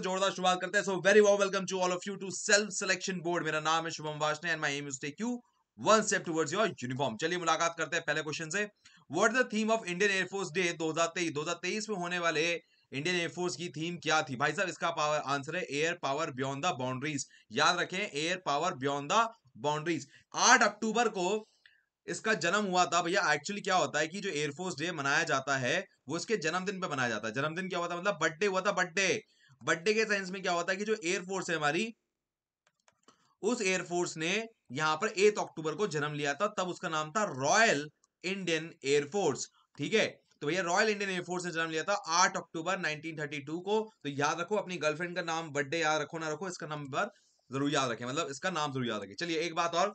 तो जोरदार शुरुआत करते हैं so very welcome to all of you to self selection board मेरा नाम है Shubham Washne and my aim is take you one step towards your uniform चलिए मुलाकात करते हैं पहले क्वेश्चन से what the theme of Indian Air Force day 2023 2023 में होने वाले इंडियन एयरफोर्स की थीम क्या थी भाई साहब इसका पावर आंसर है air power beyond the boundaries याद रखें air power beyond the boundaries 8 अक्टूबर को इसका जन्म हुआ था भैया एक्चुअली क्या होता है कि जो एयरफोर्स डे मनाया जाता है वो उसके जन्मदिन पे मनाया जाता है जन्मदिन क्या हुआ था मतलब बर्थडे हुआ था बर्थडे बर्थडे के साइंस में क्या होता है कि जो एयरफोर्स है हमारी उस एयरफोर्स ने यहां पर एट अक्टूबर को जन्म लिया था तब उसका नाम था रॉयल इंडियन एयरफोर्स ठीक है तो भैया रॉयल इंडियन एयरफोर्स ने जन्म लिया था 8 अक्टूबर 1932 को तो याद रखो अपनी गर्लफ्रेंड का नाम बर्थडे याद रखो ना रखो इसका नंबर जरूर याद रखें मतलब इसका नाम जरूर याद रखें चलिए एक बात और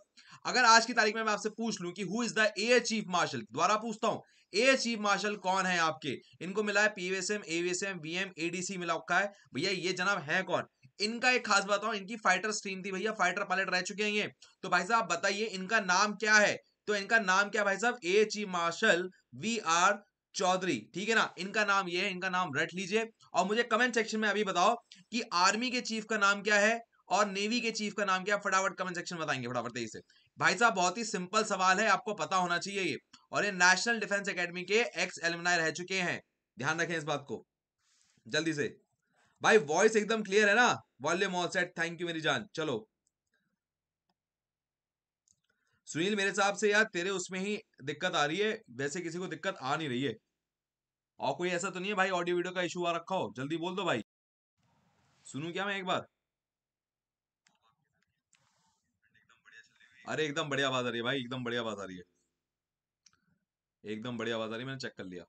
अगर आज की तारीख में मैं आपसे पूछ लूं कि who is the air chief marshal द्वारा पूछता हूं ए चीफ मार्शल कौन है आपके इनको मिला है पीवीएसएम एवीएसएम वीएम एडीसी मिला है भैया ये जनाब है कौन इनका एक खास बताओ इनकी फाइटर स्ट्रीम थी भैया फाइटर पायलट रह चुके हैं ये तो भाई साहब बताइए इनका नाम क्या है तो इनका नाम क्या भाई साहब a chief marshal V R Chaudhari ठीक है ना इनका नाम ये है इनका नाम रट लीजिए और मुझे कमेंट सेक्शन में अभी बताओ कि आर्मी के चीफ का नाम क्या है और नेवी के चीफ का नाम क्या फटाफट कमेंट सेक्शन बताएंगे फटाफट तेजी से भाई साहब बहुत ही सिंपल सवाल है आपको पता होना चाहिए ये और ये नेशनल डिफेंस एकेडमी के एक्स एलुमनाई रह चुके हैं ध्यान रखें इस बात को जल्दी से भाई वॉइस एकदम क्लियर है ना volume all set thank you मेरी जान चलो सुनील मेरे हिसाब से यार तेरे उसमें ही दिक्कत आ रही है वैसे किसी को दिक्कत आ नहीं रही है और कोई ऐसा तो नहीं है भाई ऑडियो वीडियो का इशू आ रखा हो जल्दी बोल दो भाई सुनू क्या मैं एक बार अरे एकदम बढ़िया आवाज आ रही है भाई एकदम बढ़िया आवाज आ रही है एकदम बढ़िया आवाज आ रही है मैंने चेक कर लिया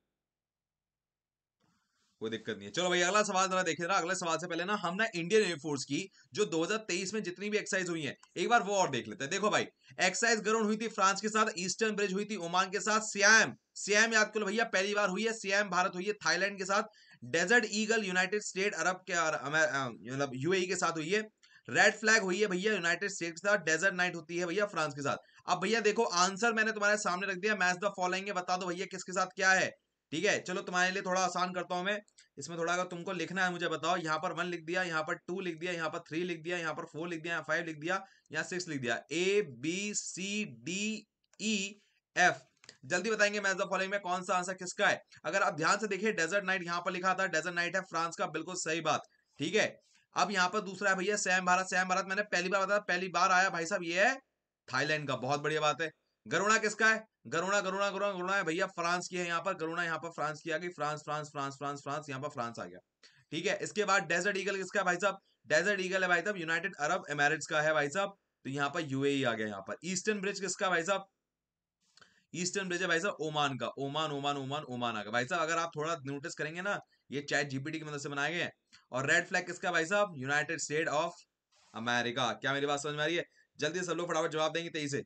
कोई दिक्कत नहीं है चलो भाई अगला सवाल जरा देखिए ना अगले सवाल से पहले ना हमने इंडियन एयरफोर्स की जो 2023 में जितनी भी एक्सरसाइज हुई है एक बार वो और देख लेते हैं देखो भाई एक्सरसाइज गरुण हुई थी फ्रांस के साथ ईस्टर्न ब्रिज हुई थी ओमान के साथ सियाम सियाम याद करो भैया पहली बार हुई है सियाम भारत हुई है थाईलैंड के साथ Desert Eagle United State Arab के मतलब यूएई के साथ हुई है रेड फ्लैग हुई है भैया यूनाइटेड स्टेट के साथ डेजर्ट नाइट होती है भैया फ्रांस के साथ अब भैया देखो आंसर मैंने तुम्हारे सामने रख दिया मैच द फॉलोइंग है बता दो भैया किसके साथ क्या है ठीक है चलो तुम्हारे लिए थोड़ा आसान करता हूं मैं इसमें थोड़ा अगर तुमको लिखना है मुझे बताओ यहाँ पर वन लिख दिया यहाँ पर टू लिख दिया यहाँ पर थ्री लिख दिया यहाँ पर फोर लिख दिया यहाँ फाइव लिख दिया यहाँ सिक्स लिख दिया A B C D E F जल्दी बताएंगे मैच द फॉलोइंग में कौन सा आंसर किसका है अगर आप ध्यान से देखिए डेजर्ट नाइट यहाँ पर लिखा था डेजर्ट नाइट है फ्रांस का बिल्कुल सही बात ठीक है अब यहाँ पर दूसरा है भैया सैम भारत सैम भारत मैंने पहली बार बताया पहली बार आया भाई साहब ये है थाईलैंड का बहुत बढ़िया बात है गरुणा किसका है गरुणा गरुणा गरुणा गरुणा है भैया फ्रांस की है यहाँ पर गरुणा यहाँ पर फ्रांस की आ गई France France France France France यहाँ पर फ्रांस आ गया ठीक है इसके बाद डेजर्ट ईगल किसका है भाई साहब डेजर्ट ईगल है भाई साहब यूनाइटेड अरब एमिरेट्स का है भाई साहब तो यहाँ पर यूए आ गया यहाँ पर ईस्टर्न ब्रिज किसका भाई साहब ईस्टर्न ब्रिज है भाई साहब ओमान का ओमान ओमान ओमान ओमान आ गया भाई साहब अगर आप थोड़ा नोटिस करेंगे ना ये चैट जीपीटी की मदद से बनाए गए हैं और रेड फ्लैग किसका भाई साहब यूनाइटेड स्टेट ऑफ अमेरिका क्या मेरी बात समझ में आ रही है जल्दी सब लोग फटाफट जवाब देंगे तेईस से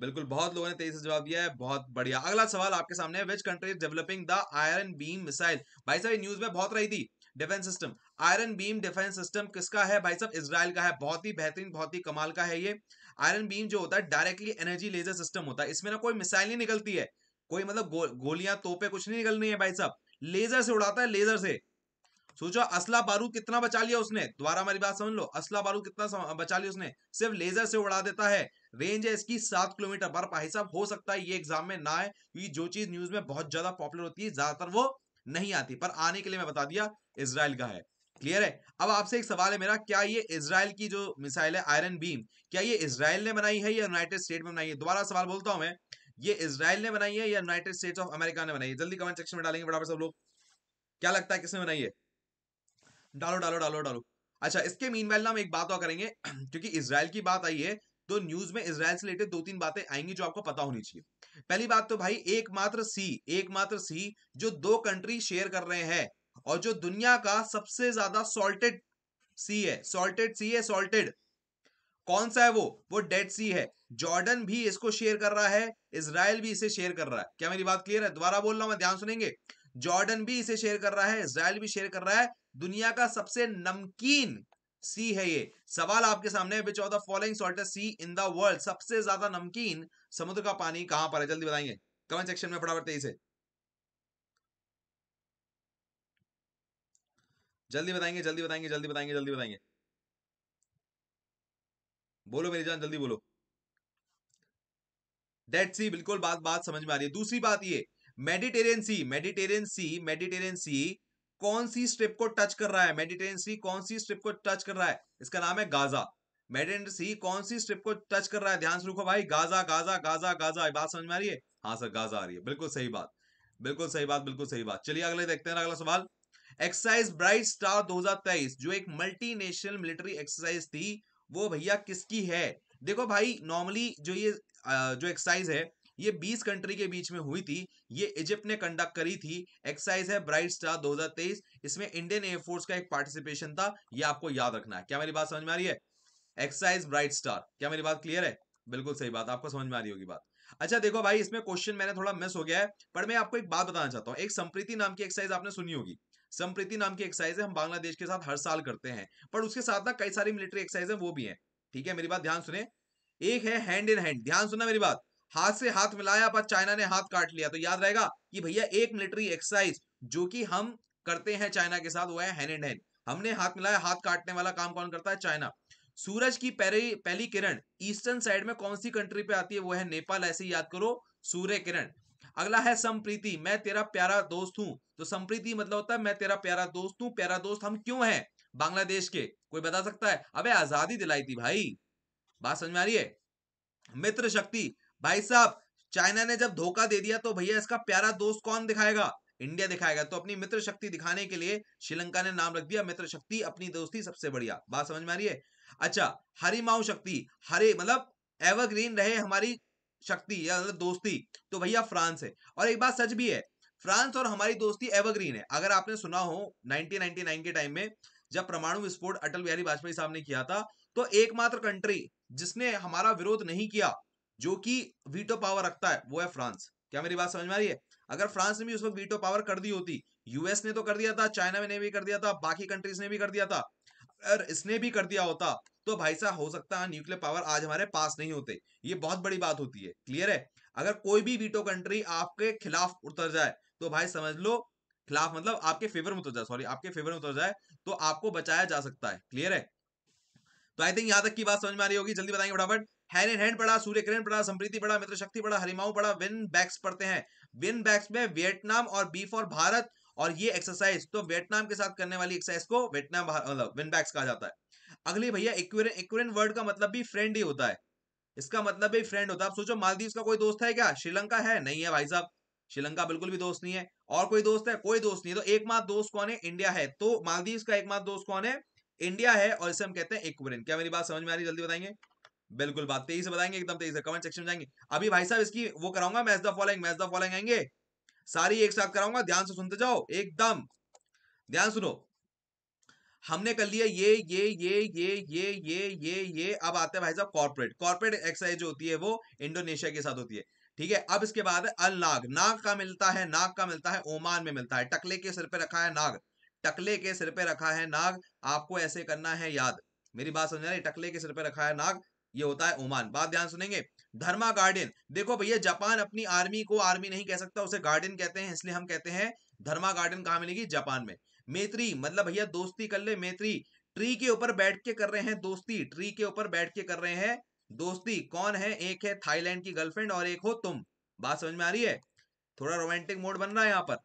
बिल्कुल बहुत लोगों ने तेजी से जवाब दिया है बहुत बढ़िया अगला सवाल आपके सामने which country developing the Iron Beam missile भाई साहब न्यूज में बहुत रही थी defence system Iron Beam defence system किसका है भाई साहब इसराइल का है बहुत ही बेहतरीन बहुत ही कमाल का है ये आयरन बीम जो होता है डायरेक्टली एनर्जी लेजर सिस्टम होता है इसमें ना कोई मिसाइल नहीं निकलती है कोई मतलब गो, गोलियां तोपे कुछ नहीं निकल रही है भाई साहब लेजर से उड़ाता है लेजर से सोचो असला बारू कितना बचा लिया उसने द्वारा हमारी बात समझ लो असला बारू कितना बचा लिया उसने सिर्फ लेजर से उड़ा देता है रेंज है इसकी सात किलोमीटर पर भाई साहब हो सकता है ये एग्जाम में ना है क्योंकि जो चीज न्यूज में बहुत ज्यादा पॉपुलर होती है ज्यादातर वो नहीं आती पर आने के लिए मैं बता दिया इसराइल का है क्लियर है अब आपसे एक सवाल है मेरा क्या ये इसराइल की जो मिसाइल है आयरन बीम क्या ये इसराइल ने बनाई है या यूनाइटेड स्टेट में बनाई है दोबारा सवाल बोलता हूं मैं ये इसराइल ने बनाई है या यूनाइटेड स्टेट्स ऑफ अमेरिका ने बनाई है जल्दी कमेंट सेक्शन में डालेंगे बड़ा सब लोग क्या लगता है किसने बनाई है डालो डालो डालो डालो अच्छा इसके मीन वैल हम एक बात और करेंगे क्योंकि इसराइल की बात आई है तो न्यूज में इसराइल से रिलेटेड दो तीन बातें आएंगी जो आपको पता होनी चाहिए पहली बात तो भाई एकमात्र सी एकमात्र सी जो दो कंट्री शेयर कर रहे हैं और जो दुनिया का सबसे ज्यादा सॉल्टेड सी है सॉल्टेड सी है सॉल्टेड कौन सा है वो वो डेड सी है जॉर्डन भी इसको शेयर कर रहा है इसराइल भी इसे शेयर कर रहा है क्या मेरी बात क्लियर है दोबारा बोल रहा हूं ध्यान सुनेंगे जॉर्डन भी इसे शेयर कर रहा है इसराइल भी शेयर कर रहा है दुनिया का सबसे नमकीन सी है ये सवाल आपके सामने है which of the following salted sea in the world सबसे ज्यादा नमकीन समुद्र का पानी कहां पर है जल्दी बताएंगे कमेंट सेक्शन में फटाफट तेजी से जल्दी बताएंगे जल्दी बताएंगे जल्दी बताएंगे जल्दी बताएंगे बोलो मेरी जान जल्दी बोलो डेट सी बिल्कुल बात बात समझ में आ रही है दूसरी बात ये Mediterranean sea Mediterranean sea Mediterranean sea कौन सी स्ट्रिप को टच कर रहा है मेडिटेरियन सी कौन सी स्ट्रिप को टच कर रहा है इसका नाम है गाजा मेडिटेरियन सी कौन सी स्ट्रिप को टच कर रहा है ध्यान से रुको भाई गाजा गाजा गाजा गाजा बात समझ में आ रही है हाँ सर गाजा आ रही है बिल्कुल सही बात बिल्कुल सही बात बिल्कुल सही बात चलिए अगले देखते हैं अगला सवाल एक्सरसाइज ब्राइट स्टार 2023 जो एक मल्टीनेशनल मिलिट्री एक्सरसाइज थी वो भैया किसकी है देखो भाई नॉर्मली जो ये जो एक्सरसाइज है ये 20 कंट्री के बीच में हुई थी ये इजिप्ट ने कंडक्ट करी थी एक्सरसाइज है ब्राइट स्टार 2023 इसमें इंडियन एयरफोर्स का एक पार्टिसिपेशन था ये आपको याद रखना है क्या मेरी बात समझ में आ रही है एक्सरसाइज ब्राइट स्टार क्या मेरी बात क्लियर है बिल्कुल सही बात आपको समझ में आ रही होगी बात अच्छा देखो भाई इसमें क्वेश्चन मैंने थोड़ा मिस हो गया है पर मैं आपको एक बात बताना चाहता हूँ एक संप्रीति नाम की एक्सरसाइज आपने सुनी होगी संप्रीति नाम की एक्सरसाइज है हम बांग्लादेश के साथ हर साल करते हैं पर उसके साथ ना कई सारी मिलिट्री एक्सरसाइज है वो भी है ठीक है मेरी बात ध्यान सुने एक है हैंड इन हैंड ध्यान सुना मेरी बात हाथ से हाथ मिलाया पर चाइना ने हाथ काट लिया तो याद रहेगा कि भैया एक मिलिट्री एक्सरसाइज जो कि हम करते हैं चाइना के साथ वो है हैंड एंड हैंड हमने हाथ मिलाया हाथ काटने वाला काम कौन करता है चाइना सूरज की पहली पहली किरण ईस्टर्न साइड में कौन सी कंट्री पे आती है वो है नेपाल ऐसे याद करो सूर्य किरण अगला है संप्रीति मैं तेरा प्यारा दोस्त हूँ तो संप्रीति मतलब होता है मैं तेरा प्यारा दोस्त हूँ प्यारा दोस्त हम क्यों हैं बांग्लादेश के कोई बता सकता है अबे आजादी दिलाई थी भाई बात समझ में आ रही है मित्र शक्ति भाई साहब चाइना ने जब धोखा दे दिया तो भैया इसका प्यारा दोस्त कौन दिखाएगा इंडिया दिखाएगा तो अपनी मित्र शक्ति दिखाने के लिए श्रीलंका ने नाम रख दिया मित्र शक्ति अपनी दोस्ती सबसे बढ़िया बात समझ में आ रही है अच्छा हरिमाऊ शक्ति हरे मतलब एवरग्रीन रहे हमारी शक्ति या मतलब दोस्ती तो भैया फ्रांस है और एक बात सच भी है फ्रांस और हमारी दोस्ती एवरग्रीन है अगर आपने सुना हो 1999 के टाइम में जब परमाणु विस्फोट अटल बिहारी वाजपेयी साहब ने किया था तो एकमात्र कंट्री जिसने हमारा विरोध नहीं किया जो कि वीटो पावर रखता है वो है फ्रांस क्या मेरी बात समझ में आ रही है अगर फ्रांस ने भी उस वक्त वीटो पावर कर दी होती यूएस ने तो कर दिया था चाइना ने भी कर दिया था बाकी कंट्रीज ने भी कर दिया था अगर इसने भी कर दिया होता तो भाई साहब हो सकता है न्यूक्लियर पावर आज हमारे पास नहीं होते ये बहुत बड़ी बात होती है क्लियर है अगर कोई भी वीटो कंट्री आपके खिलाफ उतर जाए तो भाई समझ लो खिलाफ मतलब आपके फेवर में उतर जाए सॉरी आपके फेवर में उतर जाए तो आपको बचाया जा सकता है क्लियर है तो आई थिंक यहां तक की बात समझ में आ रही होगी जल्दी बताएंगे फटाफट हैन एंड हैंड पढ़ा सूर्य किरण पढ़ा संप्रीति पढ़ा मित्र शक्ति पढ़ा हरिमाऊ पढ़ा विन बैक्स पढ़ते हैं विन बैक्स में वियतनाम और बी फॉर भारत और ये एक्सरसाइज तो वियतनाम के साथ करने वाली एक्सरसाइज को वियतनाम मतलब विनबैक्स कहा जाता है अगली भैया इक्वेरन इक्वेरन वर्ड का मतलब भी फ्रेंड ही होता है इसका मतलब भी फ्रेंड होता है आप सोचो मालदीव का कोई दोस्त है क्या श्रीलंका है नहीं है भाई साहब श्रीलंका बिल्कुल भी दोस्त नहीं है और कोई दोस्त है कोई दोस्त नहीं है तो एकमात्र दोस्त कौन है इंडिया है तो मालदीव का एकमात्र दोस्त कौन है इंडिया है और इसे हम कहते हैं इक्वेरन क्या मेरी बात समझ में आ रही जल्दी बताएंगे बिल्कुल बात तेजी से बताएंगे एकदम तेजी से कमेंट सेक्शन में जाएंगे अभी भाई साहब इसकी वो कराऊंगा match the following match the following आएंगे सारी एक साथ कराऊंगा ध्यान से सुनते जाओ एकदम ध्यान सुनो हमने कर लिया ये ये ये ये ये ये ये ये अब आते हैं भाई साहब कॉर्पोरेट कॉर्पोरेट एक्सरसाइज जो होती है वो इंडोनेशिया के साथ होती है ठीक है अब इसके बाद अल नाग नाग का मिलता है नाग का मिलता है ओमान में मिलता है टकले के सिर पे रखा है नाग टकले के सिर पे रखा है नाग आपको ऐसे करना है याद मेरी बात समझ रही टकले के सिर पे रखा है नाग ये होता है ओमान बात ध्यान सुनेंगे धर्मा गार्डन देखो भैया जापान अपनी आर्मी को आर्मी नहीं कह सकता उसे गार्डन कहते हैं इसलिए हम कहते हैं धर्मा गार्डन कहा मिलेगी जापान में मेत्री मतलब भैया दोस्ती कर ले मेत्री ट्री के ऊपर बैठ के कर रहे हैं दोस्ती ट्री के ऊपर बैठ के कर रहे हैं दोस्ती कौन है एक है थाईलैंड की गर्लफ्रेंड और एक हो तुम बात समझ में आ रही है थोड़ा रोमांटिक मोड बन रहा है यहाँ पर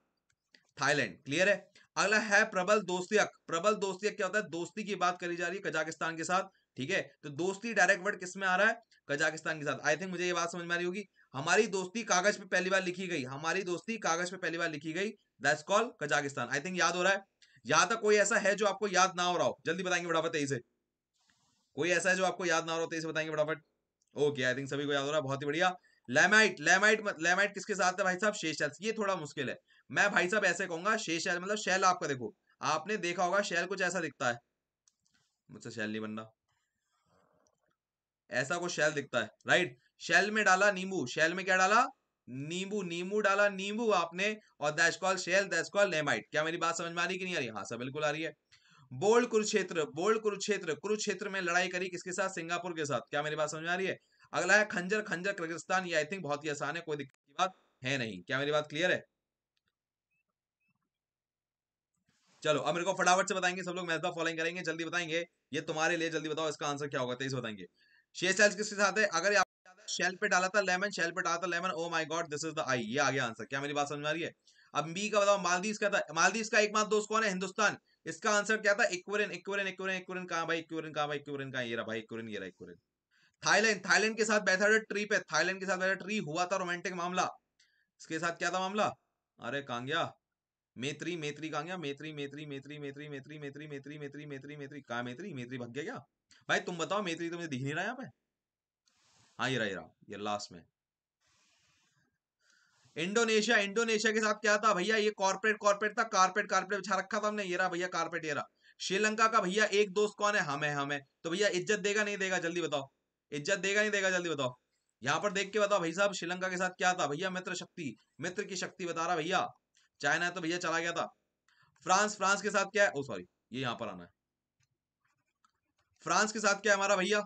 थाईलैंड क्लियर है अगला है प्रबल दोस्तियक प्रबल दोस्तियक क्या होता है दोस्ती की बात करी जा रही है कजाकिस्तान के साथ ठीक है तो दोस्ती डायरेक्ट वर्ड किस में आ रहा है कजाकिस्तान के साथ आई थिंक मुझे ये बात समझ में आ रही होगी हमारी दोस्ती कागज पे पहली बार लिखी गई हमारी दोस्ती कागज पे पहली बार लिखी गई that's call Kazakhstan I think याद हो रहा है यहां तक कोई ऐसा है जो आपको याद ना हो रहा हो जल्दी बताएंगे फटाफट तेईस से कोई ऐसा है जो आपको याद ना हो रहा हो तेईस बताएंगे फटाफट ओके आई थिंक सभी को याद हो रहा है बहुत ही बढ़िया लेमाइट लेमाइट लेमाइट किसके साथ है भाई साहब शैल ये थोड़ा मुश्किल है मैं भाई साहब ऐसे कहूंगा शैल मतलब शैल आपका देखो आपने देखा होगा शैल कुछ ऐसा दिखता है मुझसे शैल नहीं बनना ऐसा कोई शैल दिखता है राइट शैल में डाला नींबू शैल में क्या डाला नींबू नींबू डाला नींबू आपने और dash call shell dash call nemite क्या मेरी बात समझ में आ रही कि नहीं आ रही हाँ सब बिल्कुल आ रही है बोल्ड कुरुक्षेत्र बोल्ड कुरुक्षेत्र कुरुक्षेत्र में लड़ाई करी किसके साथ सिंगापुर के साथ क्या मेरी बात समझ में आ रही है अगला है खंजर खंजर कर्गिस्तान ये आई थिंक बहुत ही आसान है कोई दिक्कत की बात है नहीं क्या मेरी बात क्लियर है चलो अब मेरे को फटाफट से बताएंगे सब लोग मैथ फॉलोइंग करेंगे जल्दी बताएंगे ये तुम्हारे लिए जल्दी बताओ इसका आंसर क्या होगा तेईस बताएंगे शेयर सेल्स किसके साथ है अगर शेल पे डाला था लेमन शेल पे डाला था lemon oh my god this is the आई ये आ गया आंसर क्या मेरी बात समझ में आ रही है अब बी का बताओ मालदीव का था मालदीव का एकमात्र दोस्त कौन है हिंदुस्तान इसका आंसर क्या था इक्वरन इक्वरन इक्वरन इक्वरन कहा भाई इक्वरन कहा भाई इक्वरन कहा ये रहा भाई इक्वरन ये रहा इक्वरन थाईलैंड थाईलैंड के साथ बैठा था ट्री पे थाईलैंड के साथ बैठा ट्री हुआ था रोमांटिक मामला इसके साथ क्या था मामला अरे कांग्या मेत्री मेत्री कांग्या मेत्री मेत्री मेत्री मेत्री मेत्री मेत्री मेत्री मेत्री मेत्री मेत्री मेत्री कहा मेत्री मेत्री भग गया क्या भाई तुम बताओ मेत्री तो मुझे दिख नहीं रहा यहाँ पे हाँ ये रहा ये रहा ये लास्ट में इंडोनेशिया इंडोनेशिया के साथ क्या था भैया ये कॉर्पोरेट कॉर्पोरेट था कारपेट कारपेट बिछा रखा था हमने ये रहा भैया कारपेट ये रहा श्रीलंका का भैया एक दोस्त कौन है हमें हमें तो भैया इज्जत देगा नहीं देगा जल्दी बताओ इज्जत देगा नहीं देगा जल्दी बताओ यहाँ पर देख के बताओ भाई साहब श्रीलंका के साथ क्या था भैया मित्र शक्ति मित्र की शक्ति बता रहा भैया चाइना तो भैया चला गया था फ्रांस फ्रांस के साथ क्या है ओ सॉरी ये यहाँ पर आना है फ्रांस के साथ क्या है हमारा भैया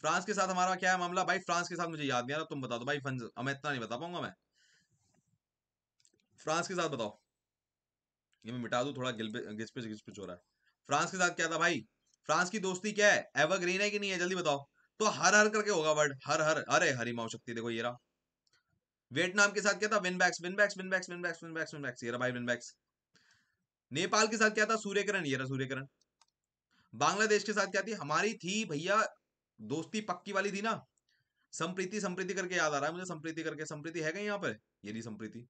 फ्रांस के साथ हमारा क्या है मामला भाई फ्रांस के साथ मुझे याद नहीं आ रहा तुम बता दो भाई फंज मैं इतना नहीं बता पाऊंगा मैं फ्रांस के साथ बताओ ये मैं मिटा दू थोड़ा घिसपिच घिसपिच हो रहा है फ्रांस के साथ क्या था भाई फ्रांस की दोस्ती क्या है एवरग्रीन है कि नहीं है जल्दी बताओ तो हर हर करके होगा वर्ड हर हर अरे हरी माओ शक्ति देखो ये रहा वियतनाम के साथ क्या था Vinbax Vinbax Vinbax Vinbax Vinbax Vinbax ये रहा भाई विनबैक्स नेपाल के साथ क्या था सूर्यकरण ये रहा सूर्यकरण बांग्लादेश के साथ क्या थी हमारी थी भैया दोस्ती पक्की वाली थी ना संप्रीति संप्रीति करके याद आ रहा है मुझे संप्रीति करके संप्रीति है कहीं यहाँ पर ये नहीं संप्रीति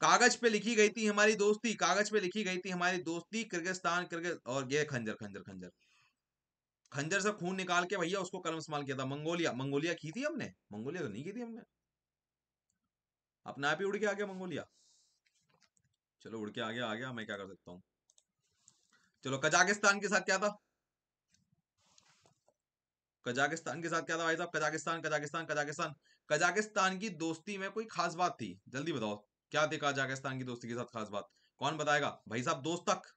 कागज पे लिखी गई थी हमारी दोस्ती कागज पे लिखी गई थी हमारी दोस्ती किर्गिस्तान किर्गिज और ये खंजर खंजर खंजर खंजर से खून निकाल के भैया उसको कलम इस्तेमाल किया था मंगोलिया मंगोलिया की थी हमने मंगोलिया तो नहीं की थी हमने अपना आप ही उड़ के आ गया मंगोलिया चलो उड़ के आ गया आ गया मैं क्या कर सकता हूँ चलो कजाकिस्तान के साथ क्या था कजाकिस्तान के साथ क्या था भाई साहब कजाकिस्तान कजाकिस्तान कजाकिस्तान कजाकिस्तान की दोस्ती में कोई खास बात थी जल्दी बताओ क्या थी कजाकिस्तान की दोस्ती के साथ खास बात कौन बताएगा भाई साहब दोस्तक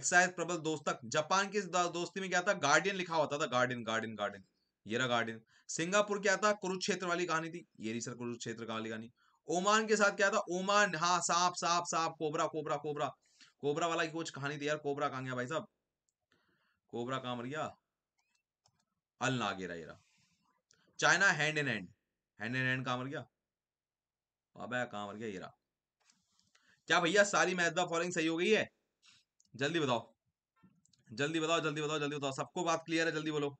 एक्साइज प्रबल दोस्तक जापान की दोस्ती में क्या था गार्डियन लिखा होता था गार्डियन गार्डियन गार्डियन ये रहा गार्डियन सिंगापुर क्या था कुरुक्षेत्र वाली कहानी थी ये सर कुरुक्षेत्र वाली कहानी ओमान के साथ क्या था ओमान हाँ सांप सांप सांप कोबरा कोबरा कोबरा कोबरा वाला की कुछ कहानी थी यार कोबरा कहा गया भाई साहब कोबरा कहाँ मर अल ना गेरा येरा China hand in hand hand in hand कहाँ मर गया बाबा कहाँ मर गया येरा क्या भैया सारी मैथ फॉलोइंग सही हो गई है जल्दी बताओ जल्दी बताओ जल्दी बताओ जल्दी बताओ सबको बात क्लियर है जल्दी बोलो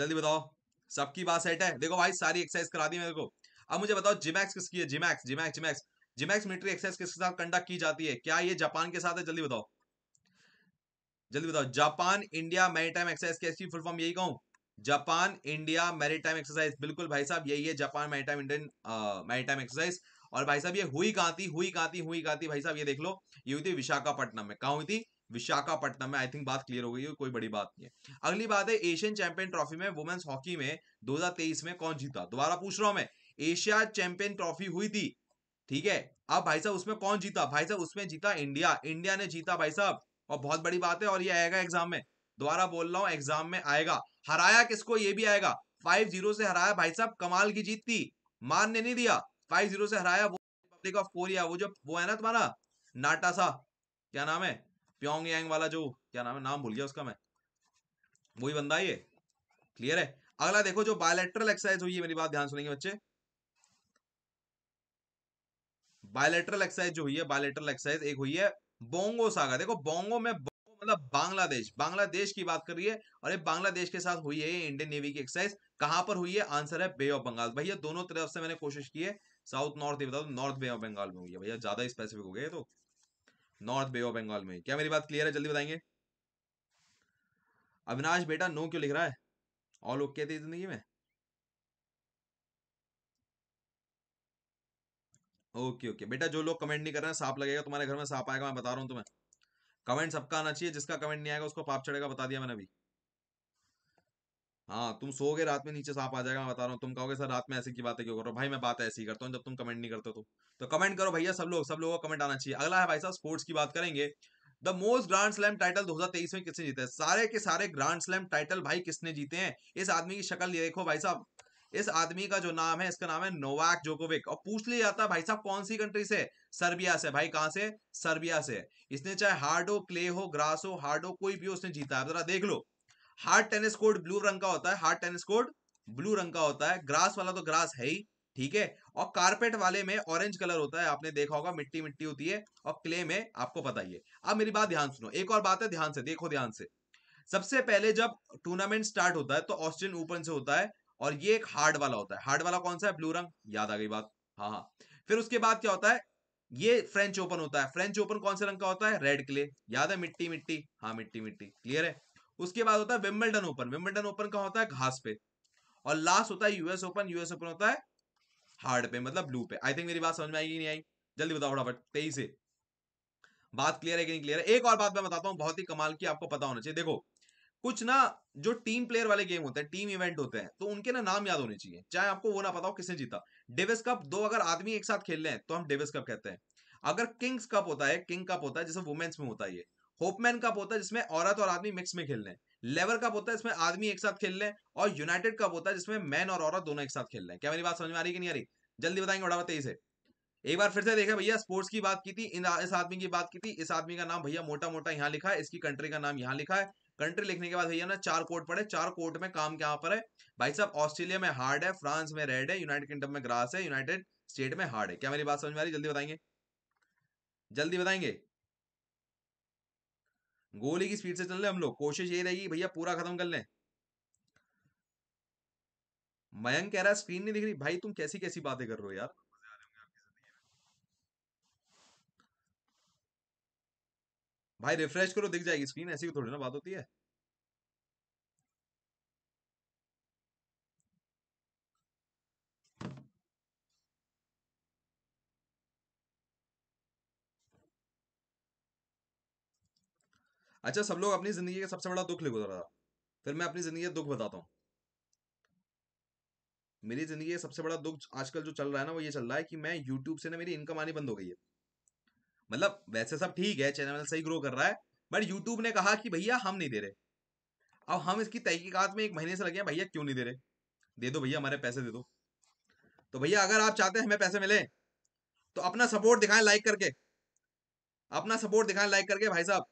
जल्दी बताओ सबकी बात सेट है देखो भाई सारी एक्सरसाइज करा दी मेरे को अब मुझे बताओ जिमैक्स किसकी है Jimex Jimex Jimex Jimex military exercise किसके साथ कंडक्ट की जाती है क्या ये जापान के साथ है जल्दी बताओ जल्दी बताओ जापान इंडिया मैरीटाइम एक्सरसाइज कैसी फुल फॉर्म यही कहूँ जापान इंडिया मैरीटाइम एक्सरसाइज बिल्कुल भाई साहब यही है Japan time Indian maritime exercise और भाई साहब ये हुई कहाँ हुई कहाँ हुई कहाँ भाई साहब ये देख लो ये हुई थी विशाखापट्टनम में कहा हुई थी विशाखापट्टनम में आई थिंक बात क्लियर हो गई है कोई बड़ी बात नहीं है अगली बात है एशियन चैंपियन ट्रॉफी में वुमेन्स हॉकी में 2023 में कौन जीता दोबारा पूछ रहा हूं मैं एशिया चैंपियन ट्रॉफी हुई थी ठीक है अब भाई साहब उसमें कौन जीता भाई साहब उसमें जीता इंडिया इंडिया ने जीता भाई साहब और बहुत बड़ी बात है और ये आएगा एग्जाम में दोबारा बोल रहा हूँ एग्जाम में आएगा हराया किसको ये भी आएगा फाइव जीरो से हराया भाई साहब कमाल की जीत थी मानने नहीं दिया फाइव जीरो से हराया वो रिपब्लिक ऑफ कोरिया वो जो वो है ना तुम्हारा नाटा सा क्या नाम है प्योंग यांग वाला जो क्या नाम है नाम भूल गया उसका मैं वही बंदा ये क्लियर है अगला देखो जो बायोलेट्रल एक्सरसाइज हुई है मेरी बात ध्यान सुनेंगे बच्चे बायोलेट्रल एक्सरसाइज जो हुई है बायोलेट्रल एक्सरसाइज एक हुई है बोंगो सागर देखो बोंगो में बोंगो मतलब बांग्लादेश बांग्लादेश की बात कर रही है और ये बांग्लादेश के साथ हुई है इंडियन नेवी की एक्सरसाइज कहां पर हुई है आंसर है बे ऑफ बंगाल भैया दोनों तरफ से मैंने कोशिश की है साउथ नॉर्थ ये बता दो नॉर्थ बे ऑफ बंगाल में हुई है भैया ज्यादा स्पेसिफिक हो गए तो नॉर्थ बे ऑफ बंगाल में क्या मेरी बात क्लियर है जल्दी बताएंगे अविनाश बेटा नो क्यों लिख रहा है ऑल ओके थे जिंदगी में ओके ओके बेटा जो लोग कमेंट नहीं कर रहे हैं सांप लगेगा तुम्हारे घर में सांप आएगा मैं बता रहा हूँ तुम्हें कमेंट सबका आना चाहिए जिसका कमेंट नहीं आएगा उसको पाप चढ़ेगा बता दिया मैंने अभी हाँ तुम सोओगे रात में नीचे सांप आ जाएगा मैं बता रहा हूँ तुम कहोगे सर रात में ऐसी की बातें क्यों करो भाई मैं बात ऐसी ही करता हूँ जब तुम कमेंट नहीं करते तो तो कमेंट करो भैया सब लोग सब लोगों को कमेंट आना चाहिए अगला है भाई साहब स्पोर्ट्स की बात करेंगे the most grand slam title 2023 में किसने जीते हैं सारे के सारे ग्रांड स्लैम टाइटल भाई किसने जीते हैं इस आदमी की शक्ल देखो भाई साहब इस आदमी का जो नाम है इसका नाम है नोवाक जोकोविक और पूछ लिया जाता है भाई साहब कौन सी कंट्री से सर्बिया से भाई कहां से सर्बिया से इसने चाहे हार्ड हो क्ले हो ग्रास हो हार्ड हो कोई भी हो उसने जीता है जरा देख लो हार्ड टेनिस कोर्ट ब्लू रंग का होता है हार्ड टेनिस कोर्ट ब्लू रंग का होता है ग्रास वाला तो ग्रास है ही ठीक है और कारपेट वाले में ऑरेंज कलर होता है आपने देखा होगा मिट्टी मिट्टी होती है और क्ले में आपको पता ही है अब मेरी बात ध्यान सुनो एक और बात है ध्यान से देखो ध्यान से सबसे पहले जब टूर्नामेंट स्टार्ट होता है तो ऑस्ट्रेलियन ओपन से होता है और ये एक हार्ड वाला होता है हार्ड वाला कौन सा है ब्लू रंग याद आ गई बात हाँ हाँ फिर उसके बाद क्या होता है ये फ्रेंच ओपन होता है फ्रेंच ओपन कौन से रंग का होता है रेड क्ले याद है मिट्टी मिट्टी हाँ मिट्टी मिट्टी क्लियर है उसके बाद होता है विम्बलडन ओपन विम्बलडन ओपन का होता है घास पे और लास्ट होता है यूएस ओपन यूएस ओपन होता है हार्ड पे मतलब ब्लू पे आई थिंक मेरी बात समझ में आएगी नहीं आई जल्दी बताओ फटाफट तेईस बात क्लियर है कि नहीं क्लियर है एक और बात मैं बताता हूँ बहुत ही कमाल की आपको पता होना चाहिए देखो कुछ ना जो टीम प्लेयर वाले गेम होते हैं टीम इवेंट होते हैं तो उनके ना नाम याद होने चाहिए चाहे आपको वो ना पता हो किसने जीता डेविस कप दो अगर आदमी एक साथ खेल रहे हैं तो हम डेविस कप कहते हैं अगर किंग्स कप होता है किंग कप होता है जैसे वुमेन्स में होता है ये होपमैन कप होता है जिसमें औरत और आदमी मिक्स में खेल रहे हैं लेवर कप होता है जिसमें आदमी एक साथ खेल रहे हैं और यूनाइटेड कप होता है जिसमें मैन और औरत दोनों एक साथ खेल रहे हैं क्या मेरी बात समझ में आ रही कि नहीं आ रही जल्दी बताएंगे बड़ा बताइए एक बार फिर से देखा भैया स्पोर्ट्स की बात की थी इस आदमी की बात की थी इस आदमी का नाम भैया मोटा मोटा यहाँ लिखा है इसकी कंट्री का नाम यहाँ लिखा है कंट्री लिखने के बाद भैया ना चार कोर्ट पड़े चार कोर्ट में काम क्या पर है भाई साहब ऑस्ट्रेलिया में हार्ड है फ्रांस में रेड है यूनाइटेड किंगडम में ग्रास है यूनाइटेड स्टेट में हार्ड है क्या मेरी बात समझ में आ रही जल्दी बताएंगे जल्दी बताएंगे गोली की स्पीड से चल रहे हम लोग कोशिश ये रहेगी भैया पूरा खत्म कर लें मयंक कह रहा है स्क्रीन नहीं दिख रही भाई तुम कैसी कैसी बातें कर रहे हो यार भाई रिफ्रेश करो दिख जाएगी स्क्रीन ऐसी थोड़ी ना बात होती है अच्छा सब लोग अपनी जिंदगी का सबसे बड़ा दुख लिखो जरा फिर मैं अपनी जिंदगी का दुख बताता हूँ मेरी जिंदगी का सबसे बड़ा दुख आजकल जो चल रहा है ना वो ये चल रहा है कि मैं यूट्यूब से ना मेरी इनकम आनी बंद हो गई है मतलब वैसे सब ठीक है चैनल सही ग्रो कर रहा है बट यूट्यूब ने कहा कि भैया हम नहीं दे रहे अब हम इसकी तहकीकात में एक महीने से लगे हैं भैया क्यों नहीं दे रहे दे दो भैया हमारे पैसे दे दो तो भैया अगर आप चाहते हैं हमें पैसे मिले तो अपना सपोर्ट दिखाएं लाइक करके अपना सपोर्ट दिखाएं लाइक करके भाई साहब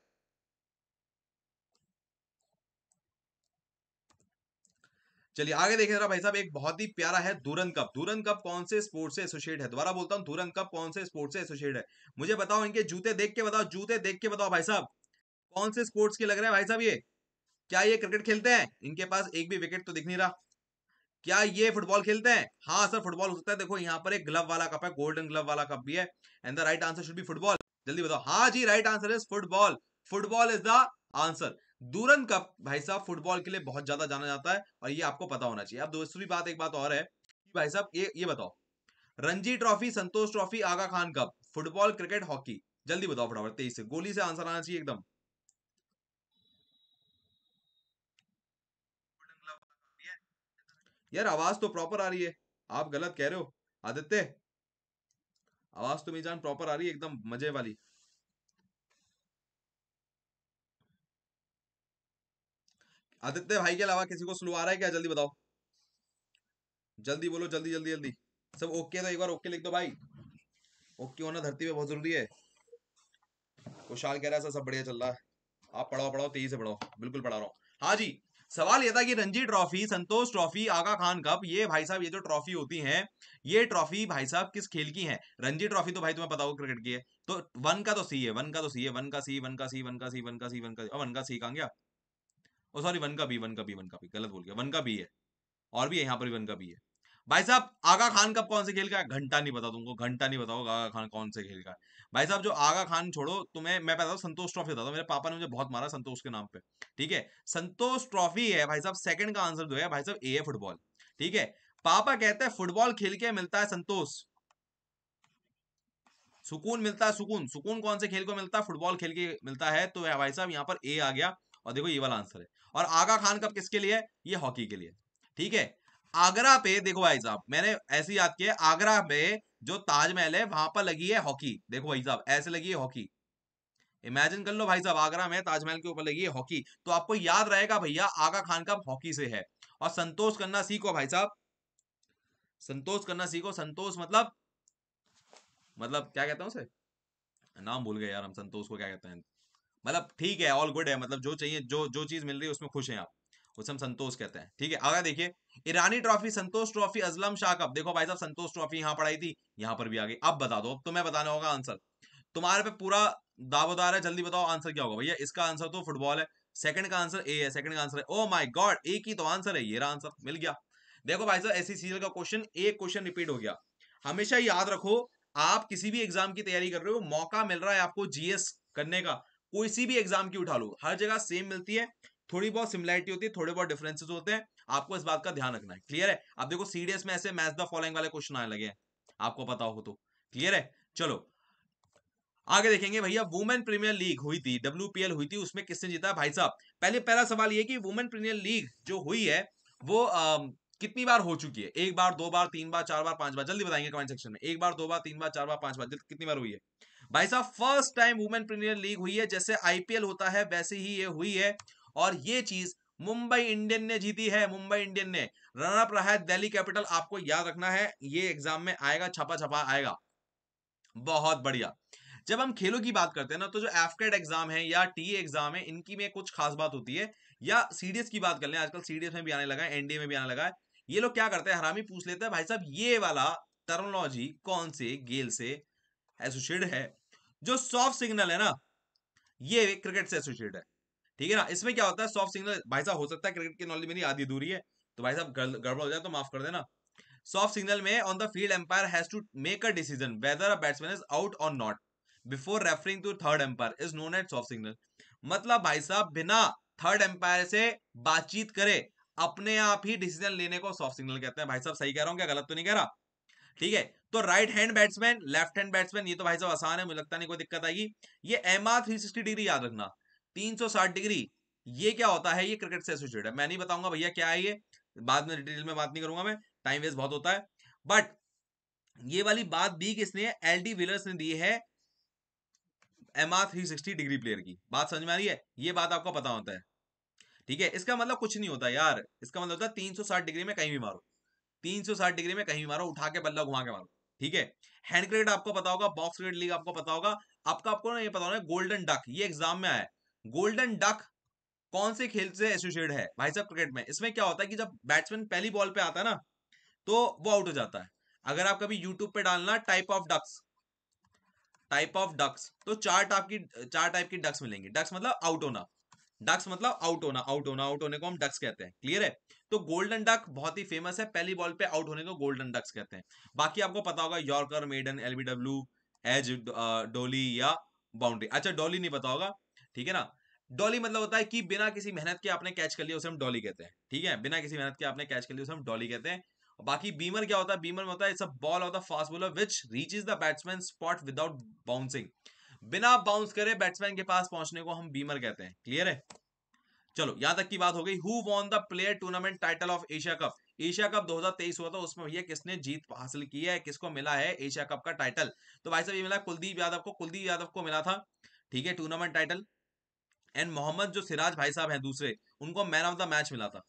चलिए आगे देखें जरा भाई साहब एक बहुत ही प्यारा है दूरन कप दूरन कप कौन से स्पोर्ट से एसोसिएट है दोबारा बोलता हूँ दूरन कप कौन से स्पोर्ट से एसोसिएट है मुझे बताओ इनके जूते देख के बताओ जूते देख के बताओ भाई साहब कौन से स्पोर्ट्स के लग रहे हैं भाई साहब ये क्या ये क्रिकेट खेलते हैं इनके पास एक भी विकेट तो दिख नहीं रहा क्या ये फुटबॉल खेलते हैं हाँ सर फुटबॉल हो सकता है देखो यहाँ पर एक ग्लव वाला कप है गोल्डन ग्लव वाला कप भी है and the right answer should भी फुटबॉल जल्दी बताओ हाँ जी right answer is football football is the answer Durand cup भाई साहब फुटबॉल के लिए बहुत ज्यादा जाना जाता है और ये आपको पता होना चाहिए अब दूसरी बात एक बात और है कि भाई साहब ये ये बताओ Ranji trophy Santosh trophy Aga Khan cup football cricket hockey जल्दी बताओ फटाफट तेईस से गोली से आंसर आना चाहिए एकदम यार आवाज तो प्रॉपर आ रही है आप गलत कह रहे हो आदित्य आवाज तो मेरी जान प्रॉपर आ रही है एकदम मजे वाली आदित्य भाई के अलावा किसी को स्लो आ रहा है क्या जल्दी बताओ जल्दी बोलो जल्दी जल्दी जल्दी सब ओके तो एक बार ओके लिख दो भाई ओके होना धरती पे बहुत जरूरी है कुशाल कह रहा है सब बढ़िया चल रहा है आप पढ़ाओ पढ़ाओ तेजी से पढ़ाओ बिल्कुल पढ़ा रहा हूँ हाँ जी सवाल यह था कि Ranji trophy Santosh trophy Aga Khan cup ये भाई साहब ये जो ट्रॉफी होती है ये ट्रॉफी भाई साहब किस खेल की है रणजी ट्रॉफी तो भाई तुम्हें पता क्रिकेट की है तो वन का तो सी है वन का तो सी है वन का सी वन का सी वन का सी वन का सी वन का सी वन का सी कहा का गया ओ सॉरी वन का बी वन का बी वन का बी गलत बोल गया वन का बी है और भी है यहाँ पर भी वन का बी है भाई साहब आगा खान कब कौन से खेल का है घंटा नहीं पता तुमको घंटा नहीं बताओ आगा खान कौन से खेल का है भाई साहब जो आगा खान छोड़ो तुम्हें मैं बताता हूँ संतोष ट्रॉफी बताता हूँ मेरे पापा ने मुझे बहुत मारा संतोष के नाम पे ठीक है संतोष ट्रॉफी है भाई साहब सेकंड का आंसर जो है भाई साहब ए है फुटबॉल ठीक है पापा कहते हैं फुटबॉल खेल के मिलता है संतोष सुकून मिलता है सुकून सुकून कौन से खेल को मिलता है फुटबॉल खेल के मिलता है तो भाई साहब यहाँ पर ए आ गया और देखो ये वाला आंसर है और आगा खान कप किसके लिए ये हॉकी के लिए ठीक है आगरा पे देखो भाई साहब मैंने ऐसी याद किया आगरा पे जो ताजमहल है वहां पर लगी है हॉकी देखो भाई साहब ऐसे लगी है हॉकी इमेजिन कर लो भाई साहब आगरा में ताजमहल के ऊपर लगी है हॉकी तो आपको याद रहेगा भैया आगा खान कप हॉकी से है और संतोष करना सीखो भाई साहब संतोष करना सीखो संतोष मतलब मतलब क्या कहते हैं उसे नाम भूल गए यार हम संतोष को क्या कहते हैं मतलब ठीक है ऑल गुड है मतलब जो चाहिए जो जो चीज मिल रही है उसमें खुश हैं आप उसे हम संतोष कहते हैं ठीक है आगे देखिए Irani trophy Santosh trophy Azlan Shah cup देखो भाई साहब संतोष ट्रॉफी यहाँ पढ़ाई थी यहाँ पर भी आ गई अब बता दो अब तुम्हें बताना होगा आंसर तुम्हारे पे पूरा दावोदार है जल्दी बताओ आंसर क्या होगा भैया इसका आंसर तो फुटबॉल है सेकंड का आंसर ए है सेकंड का आंसर है ओ माय गॉड ए की तो आंसर है ये रहा आंसर मिल गया देखो भाई साहब ऐसी सीरियल का क्वेश्चन एक क्वेश्चन रिपीट हो गया हमेशा याद रखो आप किसी भी एग्जाम की तैयारी कर रहे हो मौका मिल रहा है आपको जीएस करने का कोई सी भी एग्जाम की उठा लो हर जगह सेम मिलती है थोड़ी बहुत सिमिलरिटी होती है थोड़े बहुत डिफरेंसेस होते हैं आपको इस बात का ध्यान रखना है क्लियर है आप देखो सीडीएस में ऐसे मैच द फॉलोइंग वाले क्वेश्चन आने लगे हैं आपको पता हो तो क्लियर है चलो आगे देखेंगे भैया वुमेन प्रीमियर लीग हुई थी डब्ल्यू हुई थी उसमें किसने जीता भाई साहब पहले पहला सवाल ये कि वुमेन प्रीमियर लीग जो हुई है वो आ, कितनी बार हो चुकी है एक बार दो बार तीन बार चार बार पांच बार जल्दी बताएंगे कमेंट सेक्शन में एक बार दो बार तीन बार चार बार पांच बार कितनी बार हुई है भाई साहब first time women premier league हुई है जैसे आईपीएल होता है वैसे ही ये हुई है और ये चीज मुंबई इंडियन ने जीती है मुंबई इंडियन ने रनअप रहा है दिल्ली कैपिटल आपको याद रखना है ये एग्जाम में आएगा छपा छपा आएगा बहुत बढ़िया जब हम खेलों की बात करते हैं ना तो जो एफकेट एग्जाम है या टी एग्जाम है इनकी में कुछ खास बात होती है या सीडीएस की बात कर लें आजकल सीडीएस में भी आने लगा है एनडीए में भी आने लगा है ये लोग क्या करते हैं हरामी पूछ लेते हैं भाई साहब ये वाला टर्मोलॉजी कौन से गेल से एसोसिएट है जो सॉफ्ट सिग्नल है ना ये क्रिकेट से एसोसिएट है ठीक है ना इसमें क्या होता है सॉफ्ट सिग्नल भाई साहब हो सकता है क्रिकेट की नॉलेज मेरी आधी दूरी है तो भाई साहब गड़बड़ हो जाए तो माफ कर देना सॉफ्ट सिग्नल में on the field umpire has to make a decision whether a batsman is out और not before referring to third umpire is known at soft signal मतलब भाई साहब बिना थर्ड एम्पायर से बातचीत करे अपने आप ही डिसीजन लेने को सॉफ्ट सिग्नल कहते हैं भाई साहब सही कह रहा हूं क्या गलत तो नहीं कह रहा ठीक है तो right hand batsman left hand batsman ये तो भाई साहब आसान है मुझे लगता नहीं कोई दिक्कत आएगी ये एम आर थ्री डिग्री याद रखना तीन सौ साठ डिग्री ये क्या होता है ये क्रिकेट से एसोसिएट है मैं नहीं बताऊंगा भैया क्या है ये बाद में डिटेल में बात नहीं करूंगा मैं टाइम वेस्ट बहुत होता है बट ये वाली बात भी किसने एल डी विलर्स ने दी है M R three sixty degree player की बात समझ में आ रही है ये बात आपको पता होता है ठीक है इसका मतलब कुछ नहीं होता यार इसका मतलब होता है तीन सौ साठ डिग्री में कहीं भी मारो तीन सौ साठ डिग्री में कहीं भी मारो उठा के बल्ला घुमा के मारो ठीक है हैंड क्रिकेट आपको पता होगा बॉक्स क्रिकेट लीग आपको पता होगा आपका आपको ना ये पता होना गोल्डन डक ये एग्जाम में आया गोल्डन डक कौन से खेल से एसोसिएट है भाई साहब क्रिकेट में इसमें क्या होता है कि जब बैट्समैन पहली बॉल पे आता है ना तो वो आउट हो जाता है अगर आप कभी यूट्यूब पे डालना type of ducks type of ducks तो चार टाइप की चार टाइप की डक्स मिलेंगे डक्स मतलब आउट होना डक्स मतलब आउट होना आउट होना आउट होने को हम डक्स कहते हैं क्लियर है तो गोल्डन डक बहुत ही फेमस है पहली बॉल पे आउट होने को गोल्डन डक्स कहते हैं बाकी आपको पता होगा यॉर्कर मेडन एलबीडब्ल्यू एज डोली या बाउंड्री अच्छा डॉली नहीं पता होगा ठीक है ना डॉली मतलब होता है कि बिना किसी मेहनत के आपने कैच कर लिया उसे हम डॉली कहते हैं ठीक है बिना किसी मेहनत के आपने कैच कर लिया उसे हम डॉली कहते हैं बाकी बीमर क्या होता है बीमर होता है it's a ball of the fast bowler which reach is the batsman spot without bouncing बिना बाउंस करे बैट्समैन के पास पहुंचने को हम बीमर कहते हैं क्लियर है चलो यहां तक की बात हो गई who won the player tournament title of Asia cup Asia cup 2023 हुआ था उसमें भैया किसने जीत हासिल की है किसको मिला है एशिया कप का टाइटल तो भाई साहब ये मिला कुलदीप यादव को कुलदीप यादव को मिला था ठीक है टूर्नामेंट टाइटल एंड मोहम्मद जो सिराज भाई साहब हैं दूसरे उनको मैन ऑफ द मैच मिला था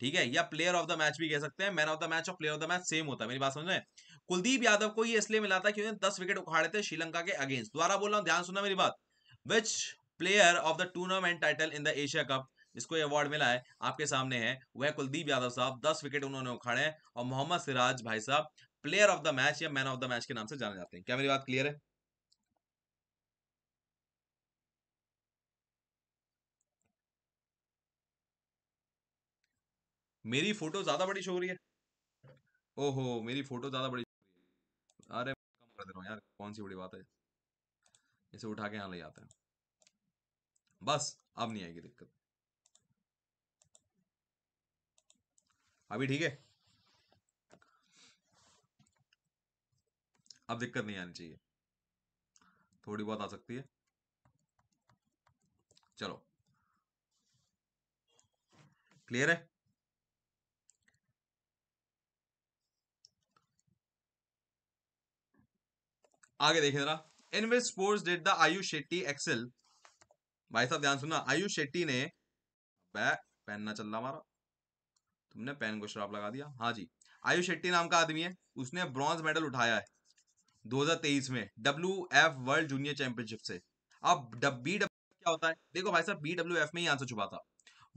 ठीक है या प्लेयर ऑफ द मैच भी कह सकते हैं मैन ऑफ द मैच और player of the match same होता है मेरी बात समझ में कुलदीप यादव को ही इसलिए मिला था क्योंकि दस विकेट उखाड़े थे श्रीलंका के अगेंस्ट द्वारा बोल रहा हूँ ध्यान सुना मेरी बात which player of the tournament title in the Asia cup जिसको अवार्ड मिला है आपके सामने है वह कुलदीप यादव साहब दस विकेट उन्होंने उखाड़े और मोहम्मद सिराज भाई साहब प्लेयर ऑफ द मैच या मैन ऑफ द मैच के नाम से जाने जाते हैं क्या मेरी बात क्लियर है मेरी फोटो ज्यादा बड़ी शो हो रही है ओहो मेरी फोटो ज्यादा बड़ी कर दे रहा हूँ यार कौन सी बड़ी बात है इसे उठा के यहाँ ले जाते हैं बस अब नहीं आएगी दिक्कत अभी ठीक है अब दिक्कत नहीं आनी चाहिए थोड़ी बहुत आ सकती है चलो क्लियर है आगे देखिए जरा in which sports did the Ayush Shetty excel भाई साहब ध्यान सुनना आयुष शेट्टी ने पेन ना चल रहा हमारा तुमने पेन को शराब लगा दिया हाँ जी आयुष शेट्टी नाम का आदमी है उसने ब्रॉन्ज मेडल उठाया है 2023 में W F world junior championship से अब बी डब्ल्यू क्या होता है देखो भाई साहब बी डब्ल्यू एफ में ही आंसर छुपा था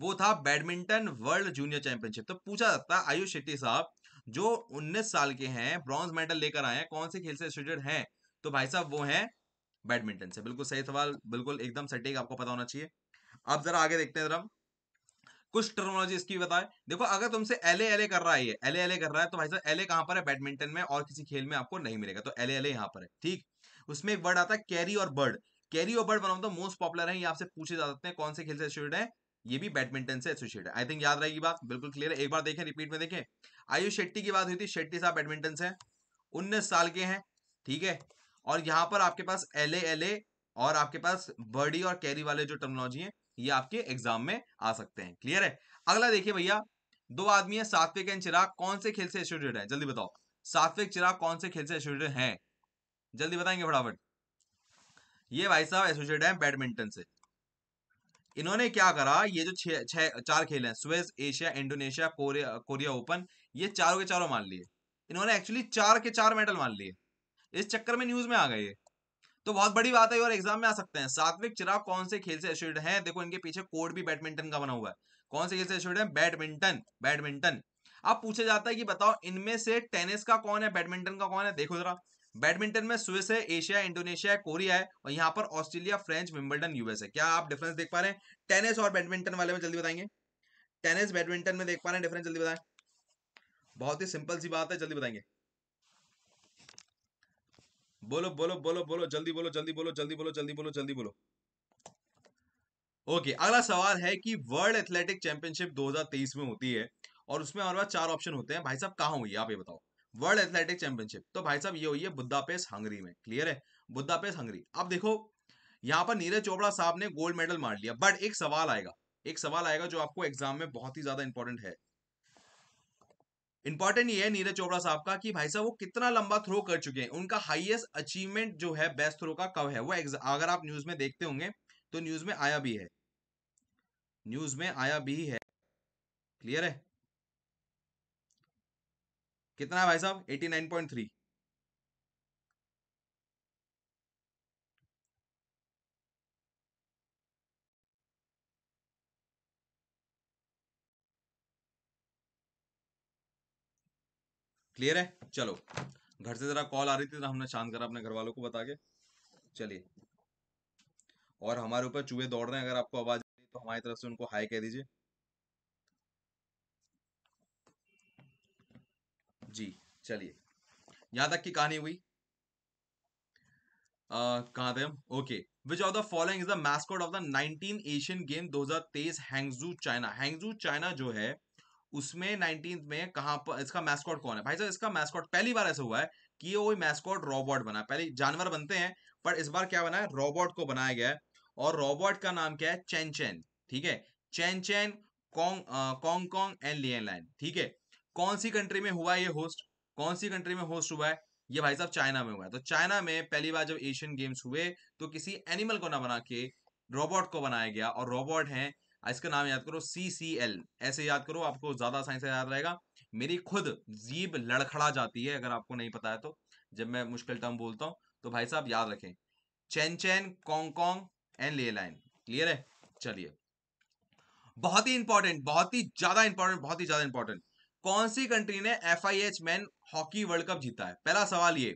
वो था बैडमिंटन वर्ल्ड जूनियर चैंपियनशिप तो पूछा जाता है आयुष शेट्टी साहब जो 19 साल के हैं ब्रॉन्ज मेडल लेकर आए हैं कौन से खेल से एसोसिएटेड हैं तो भाई साहब वो है बैडमिंटन से बिल्कुल सही सवाल बिल्कुल एकदम सटीक आपको पता होना चाहिए अब जरा आगे देखते हैं जरा कुछ टर्मोलॉजी इसकी बताए देखो अगर तुमसे एल एल कर रहा है एल एल कर रहा है तो भाई साहब एल कहां पर है बैडमिंटन में और किसी खेल में आपको नहीं मिलेगा तो एल एल यहाँ पर है ठीक उसमें एक वर्ड आता है कैरी और बर्ड कैरी और bird one of the most popular है ये आपसे पूछे जा सकते हैं कौन से खेल से एसोसिएटेड है ये भी बैडमिंटन से एसोसिएटेड है आई थिंक याद रहेगी बात बिल्कुल क्लियर है एक बार देखें रिपीट में देखें आयुष शेट्टी की बात हुई थी शेट्टी साहब बैडमिंटन से उन्नीस साल के हैं ठीक है और यहाँ पर आपके पास एल ए और आपके पास बर्डी और कैरी वाले जो टर्मोलॉजी है ये आपके एग्जाम में आ सकते हैं क्लियर है अगला देखिए भैया दो आदमी है सात्विक एंड चिराग कौन से खेल से एसोसिएटेड है जल्दी बताओ सात्विक चिराग कौन से खेल से एसोसिएटेड है जल्दी बताएंगे फटाफट ये भाई साहब एसोसिएट है बैडमिंटन से इन्होंने क्या करा ये जो छह चार खेल हैं Swiss Asia Indonesia Korea Korea open ये चारों के चारों मान लिए इन्होंने एक्चुअली चार के चार मेडल मान लिए इस चक्कर में न्यूज में आ गए तो बहुत बड़ी बात है और एग्जाम में आ सकते हैं सात्विक चिराग कौन से खेल से एसोसिएटेड है देखो इनके पीछे कोड भी बैडमिंटन का बना हुआ है कौन से खेल से एसोसिएटेड है बैडमिंटन बैडमिंटन अब पूछा जाता है कि बताओ इनमें से टेनिस का कौन है बैडमिंटन का कौन है देखो जरा बैडमिंटन में स्विस है एशिया इंडोनेशिया है कोरिया है और यहाँ पर ऑस्ट्रेलिया फ्रेंच विम्बल्टन यूएस है क्या आप डिफरेंस देख पा रहे हैं टेनिस और बैडमिंटन वाले में जल्दी बताएंगे टेनिस बैडमिंटन में देख पा रहे हैं डिफरेंस जल्दी बताएं बहुत ही सिंपल सी बात है जल्दी बताएंगे बोलो बोलो बोलो बोलो जल्दी बोलो जल्दी बोलो जल्दी बोलो जल्दी बोलो जल्दी बोलो ओके अगला सवाल है कि वर्ल्ड एथलेटिक चैंपियनशिप 2023 में होती है और उसमें हमारे पास चार ऑप्शन होते हैं भाई साहब कहाँ हुई आप ये बताओ वर्ल्ड एथलेटिक चैंपियनशिप तो भाई साहब ये हुई है बुद्धापेस हंगरी में क्लियर है बुद्धापेस हंगरी अब देखो यहाँ पर नीरज चोपड़ा साहब ने गोल्ड मेडल मार लिया बट एक सवाल आएगा एक सवाल आएगा जो आपको एग्जाम में बहुत ही ज्यादा इंपॉर्टेंट है इंपॉर्टेंट ये है नीरज चोपड़ा साहब का कि भाई साहब वो कितना लंबा थ्रो कर चुके हैं उनका हाईएस्ट अचीवमेंट जो है बेस्ट थ्रो का कब है वो अगर आप न्यूज में देखते होंगे तो न्यूज में आया भी है न्यूज में आया भी है क्लियर है कितना है भाई साहब 89.3 क्लियर है चलो घर से जरा कॉल आ रही थी तो हमने शांत करा अपने घर वालों को बता के चलिए और हमारे ऊपर चूहे दौड़ रहे हैं अगर आपको आवाज तो हमारी तरफ से उनको हाई कह दीजिए जी चलिए यहां तक की कहानी हुई कहा थे हम okay which of the following is the mascot of the 19 Asian game 2023 Hangzhou China Hangzhou China जो है उसमें नाइनटीन में कहां पर इसका मैस्कॉट कौन है भाई साहब इसका मैस्कॉट पहली बार ऐसा हुआ है कि वो मैस्कॉट रोबोट बना पहले जानवर बनते हैं पर इस बार क्या बना है रोबोट को बनाया गया और रोबोट का नाम क्या है चैन चैन ठीक है Chen Chen Cong Cong Cong and Lian Lan ठीक है कौन सी कंट्री में हुआ ये होस्ट कौन सी कंट्री में होस्ट हुआ है ये भाई साहब चाइना में हुआ है तो चाइना में पहली बार जब एशियन गेम्स हुए तो किसी एनिमल को ना बना के रोबोट को बनाया गया और रोबोट है इसका नाम याद करो सी सी एल ऐसे याद करो आपको ज्यादा से याद रहेगा मेरी खुद जीब लड़खड़ा जाती है अगर आपको नहीं पता है तो जब मैं मुश्किल टर्म बोलता हूँ तो भाई साहब याद रखें Chen Chen Cong Cong and ले लाइन क्लियर है चलिए बहुत ही इंपॉर्टेंट बहुत ही ज्यादा इंपॉर्टेंट बहुत ही ज्यादा इंपॉर्टेंट कौन सी कंट्री ने F I H man hockey world cup जीता है पहला सवाल ये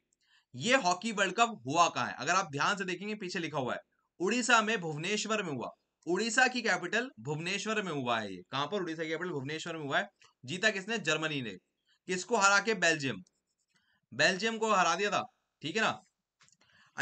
ये हॉकी वर्ल्ड कप हुआ कहा है अगर आप ध्यान से देखेंगे पीछे लिखा हुआ है उड़ीसा में भुवनेश्वर में हुआ उड़ीसा की कैपिटल भुवनेश्वर में हुआ है ये कहां पर उड़ीसा की कैपिटल भुवनेश्वर में हुआ है जीता किसने जर्मनी ने किसको हरा के बेल्जियम बेल्जियम को हरा दिया था ठीक है ना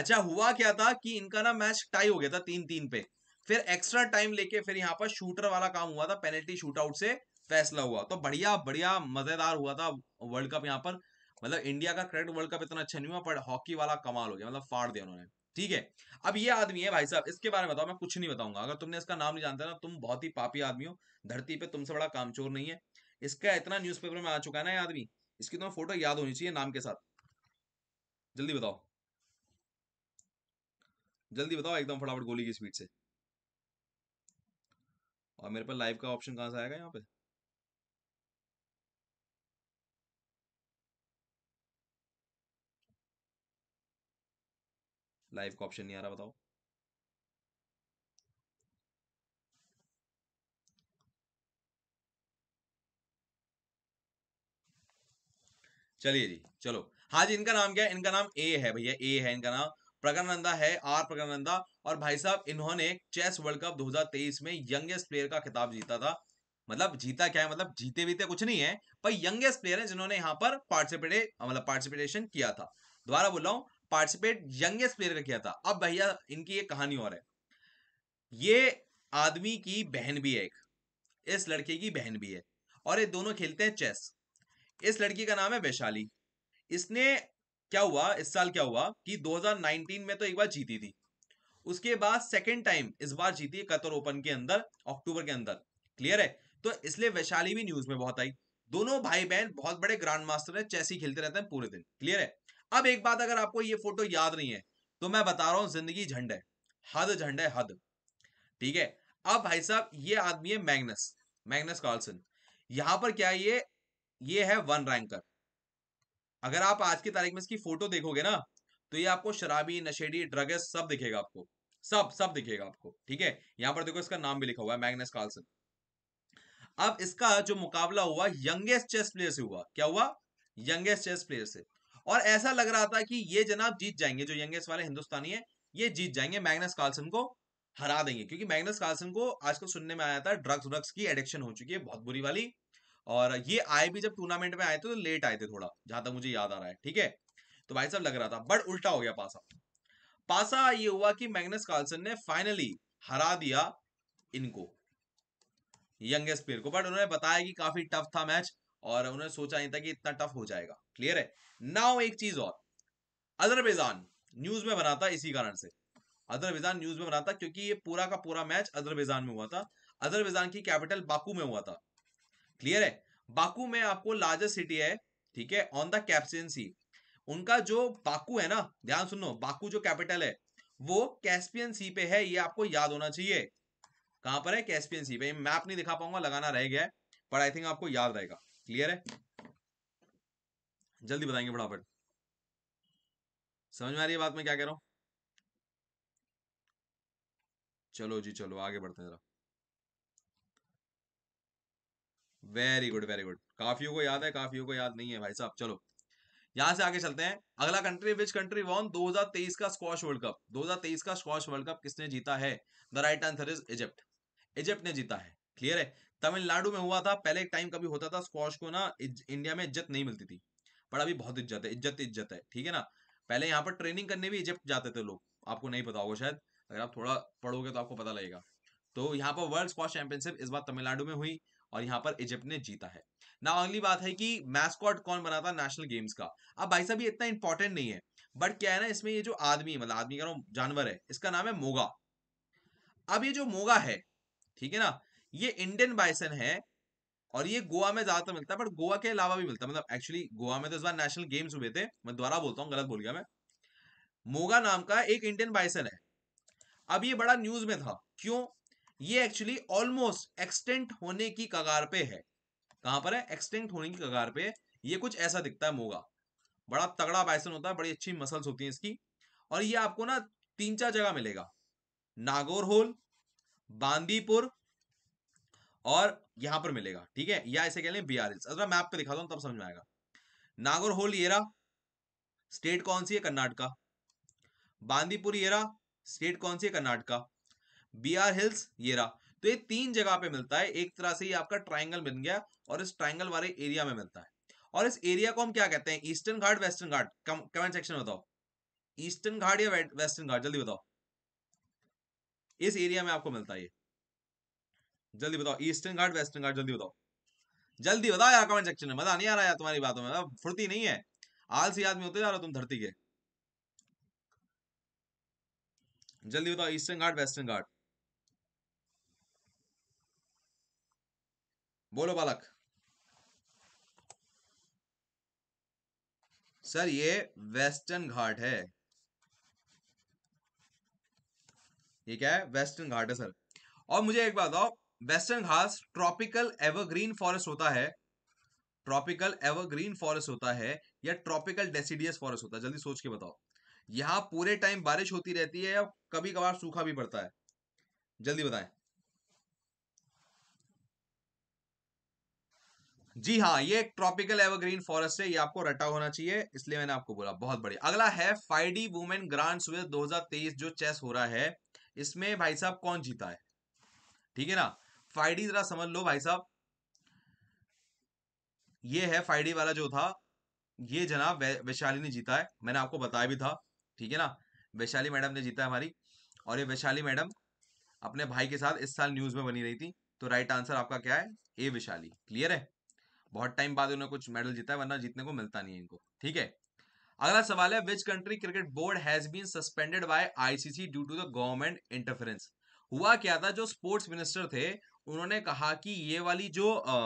अच्छा हुआ क्या था कि इनका ना मैच टाई हो गया था तीन तीन पे फिर एक्स्ट्रा टाइम लेके फिर यहाँ पर शूटर वाला काम हुआ था पेनल्टी शूट आउट से फैसला हुआ तो बढ़िया बढ़िया मजेदार हुआ था वर्ल्ड कप यहाँ पर मतलब इंडिया का क्रिकेट वर्ल्ड कप इतना अच्छा नहीं हुआ पर हॉकी वाला कमाल हो गया मतलब फाड़ दिया उन्होंने ठीक है अब ये आदमी है भाई साहब इसके बारे में बताओ मैं कुछ नहीं बताऊंगा अगर तुमने इसका नाम नहीं जानते ना तुम बहुत ही पापी आदमी हो धरती पे तुमसे बड़ा कामचोर नहीं है इसका इतना न्यूज़पेपर में आ चुका है ना ये आदमी इसकी तुम्हें फोटो याद होनी चाहिए नाम के साथ जल्दी बताओ जल्दी बताओ एकदम फटाफट गोली की स्पीड से और मेरे पर लाइव का ऑप्शन कहां से आएगा यहाँ पे लाइव का ऑप्शन नहीं आ रहा बताओ चलिए जी चलो हाँ जी इनका नाम क्या है इनका नाम ए है भैया ए है इनका नाम नंदा है आर नंदा और भाई साहब इन्होंने चेस वर्ल्ड कप 2023 में यंगेस्ट प्लेयर का खिताब जीता था मतलब जीता क्या है मतलब जीते बीते कुछ नहीं है पर यंगेस्ट प्लेयर है जिन्होंने यहाँ पर पार्टिसिपेट मतलब पार्टिसिपेटेशन किया था दोबारा बोल रहा हूँ पार्टिसिपेट यंगेस्ट प्लेयर का किया था अब भैया इनकी एक कहानी और है ये आदमी की बहन भी है एक इस लड़के की बहन भी है और ये दोनों खेलते हैं चेस इस लड़की का नाम है वैशाली इसने क्या हुआ इस साल क्या हुआ कि 2019 में तो एक बार जीती थी उसके बाद सेकेंड टाइम इस बार जीती कतर ओपन के अंदर अक्टूबर के अंदर क्लियर है तो इसलिए वैशाली भी न्यूज में बहुत आई दोनों भाई बहन बहुत बड़े ग्रांड मास्टर है चेस ही खेलते रहते हैं पूरे दिन क्लियर है अब एक बात अगर आपको ये फोटो याद नहीं है तो मैं बता रहा हूं जिंदगी झंड है हद झंड है हद ठीक है अब भाई साहब ये आदमी है मैग्नस मैग्नस कार्लसन यहां पर क्या है ये ये है वन रैंकर अगर आप आज की तारीख में इसकी फोटो देखोगे ना तो ये आपको शराबी नशेड़ी ड्रगेस सब दिखेगा आपको सब सब दिखेगा आपको ठीक है यहां पर देखो इसका नाम भी लिखा हुआ है मैग्नस कार्लसन अब इसका जो मुकाबला हुआ यंगेस्ट चेस प्लेयर से हुआ क्या हुआ यंगेस्ट चेस प्लेयर से और ऐसा लग रहा था कि ये जनाब जीत जाएंगे जो यंगेस्ट वाले हिंदुस्तानी है ये जीत जाएंगे मैग्नस कार्लसन को हरा देंगे क्योंकि मैग्नस कार्लसन को आजकल सुनने में आया था ड्रग्स व्रग्स की एडिक्शन हो चुकी है बहुत बुरी वाली और ये आए भी जब टूर्नामेंट में आए थे तो लेट आए थे थोड़ा जहां तक मुझे याद आ रहा है ठीक है तो भाई साहब लग रहा था बट उल्टा हो गया पासा पासा ये हुआ कि मैग्नस कार्लसन ने फाइनली हरा दिया इनको यंगेस्ट प्लेयर को बट उन्होंने बताया कि काफी टफ था मैच और उन्होंने सोचा नहीं था कि इतना टफ हो जाएगा क्लियर है नाउ एक चीज और अजरबैजान न्यूज में बना था इसी कारण से अजरबैजान न्यूज में बना था क्योंकि ये पूरा का पूरा मैच अजरबैजान में हुआ था अजरबैजान की कैपिटल बाकू में हुआ था क्लियर है बाकू में आपको लार्जेस्ट सिटी है ठीक है ऑन द कैप्सियंसी उनका जो बाकू है ना ध्यान सुनो बाकू जो कैपिटल है वो कैस्पियन सी पे है ये आपको याद होना चाहिए कहां पर है कैस्पियन सी पे मैप नहीं दिखा पाऊंगा लगाना रह गया है पर आई थिंक आपको याद रहेगा क्लियर है जल्दी बताएंगे फटाफट समझ में आ रही है बात मैं क्या कह रहा हूं चलो जी चलो आगे बढ़ते हैं जरा वेरी गुड वेरी गुड काफियों को याद है काफियों को याद नहीं है भाई साहब चलो यहां से आगे चलते हैं अगला कंट्री विच कंट्री वॉन 2023 का स्कॉश वर्ल्ड कप 2023 का स्कॉश वर्ल्ड कप किसने जीता है the right answer is Egypt Egypt ने जीता है क्लियर है तमिलनाडु में हुआ था पहले एक टाइम कभी होता था स्क्वाश को ना इंडिया में इज्जत नहीं मिलती थी पर अभी बहुत इज्जत है इज्जत इज्जत है ठीक है ना पहले यहाँ पर ट्रेनिंग करने भी इजिप्ट जाते थे लोग आपको नहीं पता होगा शायद अगर आप थोड़ा पढ़ोगे तो आपको पता लगेगा तो यहाँ पर वर्ल्ड स्क्वाश चैंपियनशिप इस बार तमिलनाडु में हुई और यहाँ पर इजिप्ट ने जीता है ना अगली बात है कि मैस्कॉट कौन बना था नेशनल गेम्स का अब भाई साहब ये इतना इंपॉर्टेंट नहीं है बट क्या है ना इसमें ये जो आदमी मतलब आदमी का जानवर है इसका नाम है मोगा अब ये जो मोगा है ठीक है ना ये इंडियन बाइसन है और ये गोवा में ज्यादातर मिलता है बट गोवा के अलावा भी मिलता है मतलब एक्चुअली गोवा में तो इस बार नेशनल गेम्स हुए थे मैं दोबारा बोलता हूँ गलत बोल गया मैं मोगा नाम का एक इंडियन बाइसन है अब ये बड़ा न्यूज में था क्यों ये एक्चुअली ऑलमोस्ट एक्सटेंट होने की कगार पे है कहां पर है एक्सटेंट होने की कगार पे ये कुछ ऐसा दिखता है मोगा बड़ा तगड़ा बाइसन होता है बड़ी अच्छी मसल्स होती हैं इसकी और ये आपको ना तीन चार जगह मिलेगा नागौर होल बांदीपुर और यहां पर मिलेगा ठीक है या इसे कह लें हिल्स अगर मैं आपको दिखाता हूं तब समझ में आएगा नागौर होल येरा स्टेट कौन सी है कर्नाटका बांदीपुर येरा स्टेट कौन सी है कर्नाटका बी आर हिल्स येरा तो ये तीन जगह पे मिलता है एक तरह से ये आपका ट्राइंगल बन गया और इस ट्राइंगल वाले एरिया में मिलता है और इस एरिया को हम क्या कहते हैं eastern Ghat western Ghat comment section में बताओ ईस्टर्न घाट या वेस्टर्न घाट जल्दी बताओ इस एरिया में आपको मिलता है ये जल्दी बताओ ईस्टर्न घाट वेस्टर्न घाट जल्दी बताओ जल्दी बताओ यार कमेंट सेक्शन में मजा नहीं आ रहा यार तुम्हारी बातों में फुर्ती नहीं है आलसी आदमी होते जा रहे हो तुम धरती के जल्दी बताओ ईस्टर्न घाट वेस्टर्न घाट बोलो बालक सर ये वेस्टर्न घाट है ये क्या है वेस्टर्न घाट है सर और मुझे एक बात बताओ वेस्टर्न घास ट्रॉपिकल एवरग्रीन फॉरेस्ट होता है ट्रॉपिकल एवरग्रीन फॉरेस्ट होता है या ट्रॉपिकल डेसीडियस फॉरेस्ट होता है जल्दी सोच के बताओ यहां पूरे टाइम बारिश होती रहती है या कभी कभार सूखा भी पड़ता है जल्दी बताएं जी हाँ ये एक ट्रॉपिकल एवरग्रीन फॉरेस्ट है ये आपको रटा होना चाहिए इसलिए मैंने आपको बोला बहुत बढ़िया अगला है फाइडी वुमेन ग्रांड हजार तेईस जो चेस हो रहा है इसमें भाई साहब कौन जीता है ठीक है ना फाइडी जरा समझ लो भाई साहब ये है फाइडी वाला जो था ये जनाब वैशाली ने जीता है मैंने आपको बताया भी था ठीक है ना वैशाली मैडम ने जीता है हमारी और ये वैशाली मैडम अपने भाई के साथ इस साल न्यूज में बनी रही थी तो राइट आंसर आपका क्या है ए वैशाली क्लियर है बहुत टाइम बाद उन्होंने कुछ मेडल जीता है वरना जीतने को मिलता नहीं है इनको ठीक है अगला सवाल है which country cricket board has been suspended by ICC due to the government interference हुआ क्या था जो स्पोर्ट्स मिनिस्टर थे उन्होंने कहा कि ये वाली जो आ,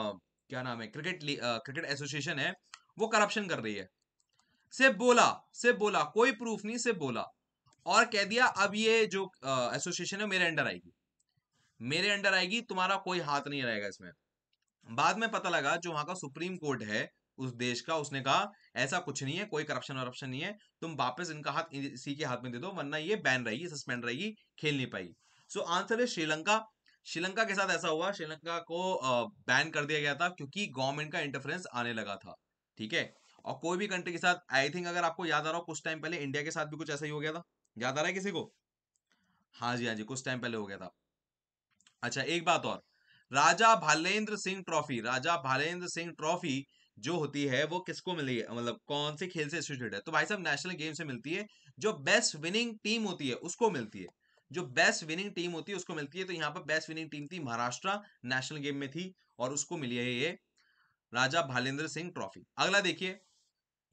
क्या नाम है क्रिकेट आ, क्रिकेट एसोसिएशन है वो करप्शन कर रही है सिर्फ बोला सिर्फ बोला कोई प्रूफ नहीं सिर्फ बोला और कह दिया अब ये जो एसोसिएशन है मेरे अंडर आएगी मेरे अंडर आएगी तुम्हारा कोई हाथ नहीं रहेगा इसमें बाद में पता लगा जो वहां का सुप्रीम कोर्ट है उस देश का उसने कहा ऐसा कुछ नहीं है कोई करप्शन वरप्शन नहीं है तुम वापस इनका हाथ इसी के हाथ में दे दो वरना ये बैन रहेगी सस्पेंड रहेगी खेल नहीं पाएगी सो आंसर है श्रीलंका श्रीलंका के साथ ऐसा हुआ श्रीलंका को बैन कर दिया गया था क्योंकि गवर्नमेंट का इंटरफेरेंस आने लगा था ठीक है और कोई भी कंट्री के साथ आई थिंक अगर आपको याद आ रहा हो कुछ टाइम पहले इंडिया के साथ भी कुछ ऐसा ही हो गया था याद आ रहा है किसी को हाँ जी हाँ जी कुछ टाइम पहले हो गया था अच्छा एक बात और राजा भालेन्द्र सिंह ट्रॉफी राजा भालेन्द्र सिंह ट्रॉफी जो होती है वो किसको मिली है मतलब कौन से खेल से एसोसिएटेड है तो भाई साहब नेशनल गेम से मिलती है जो बेस्ट विनिंग टीम होती है उसको मिलती है जो बेस्ट विनिंग टीम होती है उसको मिलती है तो यहाँ पर बेस्ट विनिंग टीम थी महाराष्ट्र नेशनल गेम में थी और उसको मिली है ये राजा भालेंद्र सिंह ट्रॉफी अगला देखिए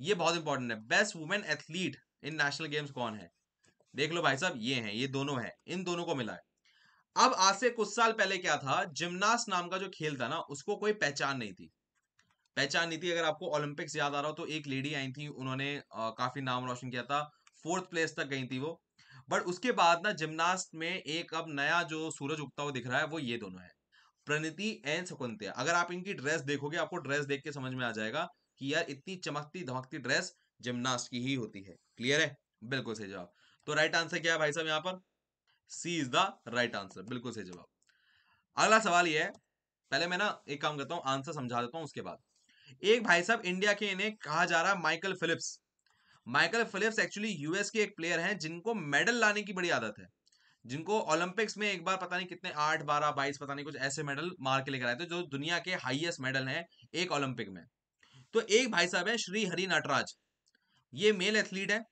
ये बहुत इंपॉर्टेंट है best women athlete in national games कौन है देख लो भाई साहब ये हैं ये दोनों हैं इन दोनों को मिला है अब आज से कुछ साल पहले क्या था जिमनास्ट नाम का जो खेल था ना उसको कोई पहचान नहीं थी पहचान नहीं थी अगर आपको ओलंपिक्स याद आ रहा हो तो एक लेडी आई थी उन्होंने आ, काफी नाम रोशन किया था फोर्थ प्लेस तक गई थी वो बट उसके बाद ना जिमनास्ट में एक अब नया जो सूरज उगता हुआ दिख रहा है वो ये दोनों है प्रणति एंड शकुंत अगर आप इनकी ड्रेस देखोगे आपको ड्रेस देख के समझ में आ जाएगा कि यार इतनी चमकती धमकती ड्रेस जिमनास्ट की ही होती है क्लियर है बिल्कुल सही जवाब तो राइट आंसर क्या है भाई साहब यहाँ पर C is the right answer बिल्कुल सही जवाब अगला सवाल ये है पहले मैं ना एक काम करता हूँ आंसर समझा देता हूँ उसके बाद एक भाई साहब इंडिया के इन्हें कहा जा रहा है Michael Phelps Michael Phelps actually US के एक प्लेयर हैं जिनको मेडल लाने की बड़ी आदत है जिनको ओलंपिक्स में एक बार पता नहीं कितने आठ बारह बाईस पता नहीं कुछ ऐसे मेडल मार के लेकर आए थे जो दुनिया के हाईएस्ट मेडल हैं एक ओलंपिक में तो एक भाई साहब हैं श्री हरि नटराज ये मेल एथलीट है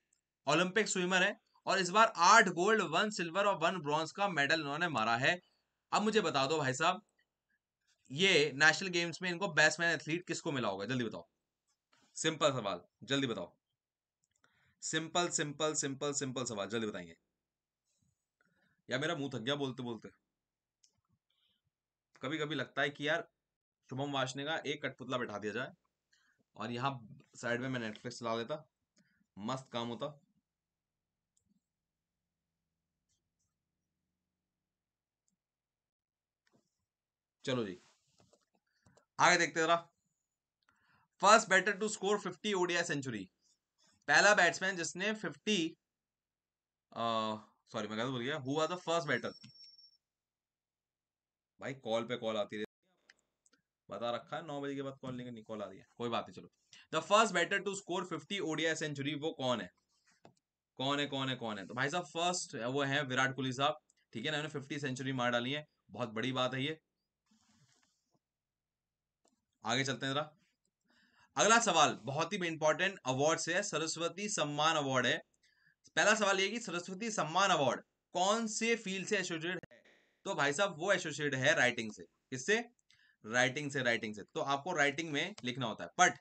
ओलंपिक स्विमर है और इस बार आठ गोल्ड वन सिल्वर और वन ब्रॉन्ज का मेडल इन्होंने मारा है अब मुझे बता दो भाई साहब ये नेशनल गेम्स में इनको बेस्ट मैन एथलीट किसको मिला होगा जल्दी बताओ सिंपल सवाल जल्दी बताओ सिंपल सिंपल सिंपल सिंपल सवाल जल्दी बताइए या मेरा मुंह थक गया बोलते बोलते कभी कभी लगता है कि यार शुभम वाशने का एक कठपुतला बैठा दिया जाए और यहाँ साइड में मैं नेटफ्लिक्स चला लेता मस्त काम होता चलो जी आगे देखते जरा first batter to score 50 ODI century पहला बैट्समैन जिसने 50 सॉरी मैं गलत बोल गया हुआ द फर्स्ट बैटर भाई कॉल पे कॉल आती रही बता रखा है नौ बजे के बाद कॉल लेंगे कॉल आ रही है कोई बात नहीं चलो the first batter to score fifty ODI century वो कौन है कौन है कौन है कौन है तो भाई साहब फर्स्ट वो है विराट कोहली साहब ठीक है ना उन्होंने फिफ्टी सेंचुरी मार डाली है बहुत बड़ी बात है ये आगे चलते हैं जरा अगला सवाल बहुत ही इंपॉर्टेंट अवार्ड है सरस्वती सम्मान अवार्ड है पहला सवाल ये कि सरस्वती सम्मान अवार्ड कौन से फील्ड से एसोसिएटेड है तो भाई साहब वो एसोसिएट है राइटिंग से किससे राइटिंग से राइटिंग से तो आपको राइटिंग में लिखना होता है बट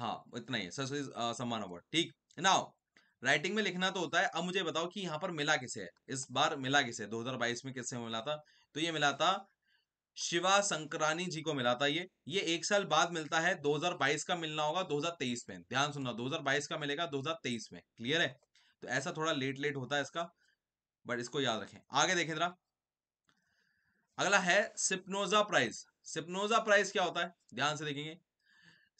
हाँ इतना ही सरस्वती सम्मान अवार्ड ठीक नाउ राइटिंग में लिखना तो होता है अब मुझे बताओ कि यहाँ पर मिला किसे है इस बार मिला किसे दो हजार में किससे मिला था तो ये मिला था शिवा संक्रानी जी को मिला था ये ये एक साल बाद मिलता है 2022 का मिलना होगा 2023 में ध्यान सुनना 2022 का मिलेगा 2023 में क्लियर है तो ऐसा थोड़ा लेट लेट होता है इसका बट इसको याद रखें आगे देखें जरा अगला है सिप्नोजा प्राइज सिप्नोजा प्राइज क्या होता है ध्यान से देखेंगे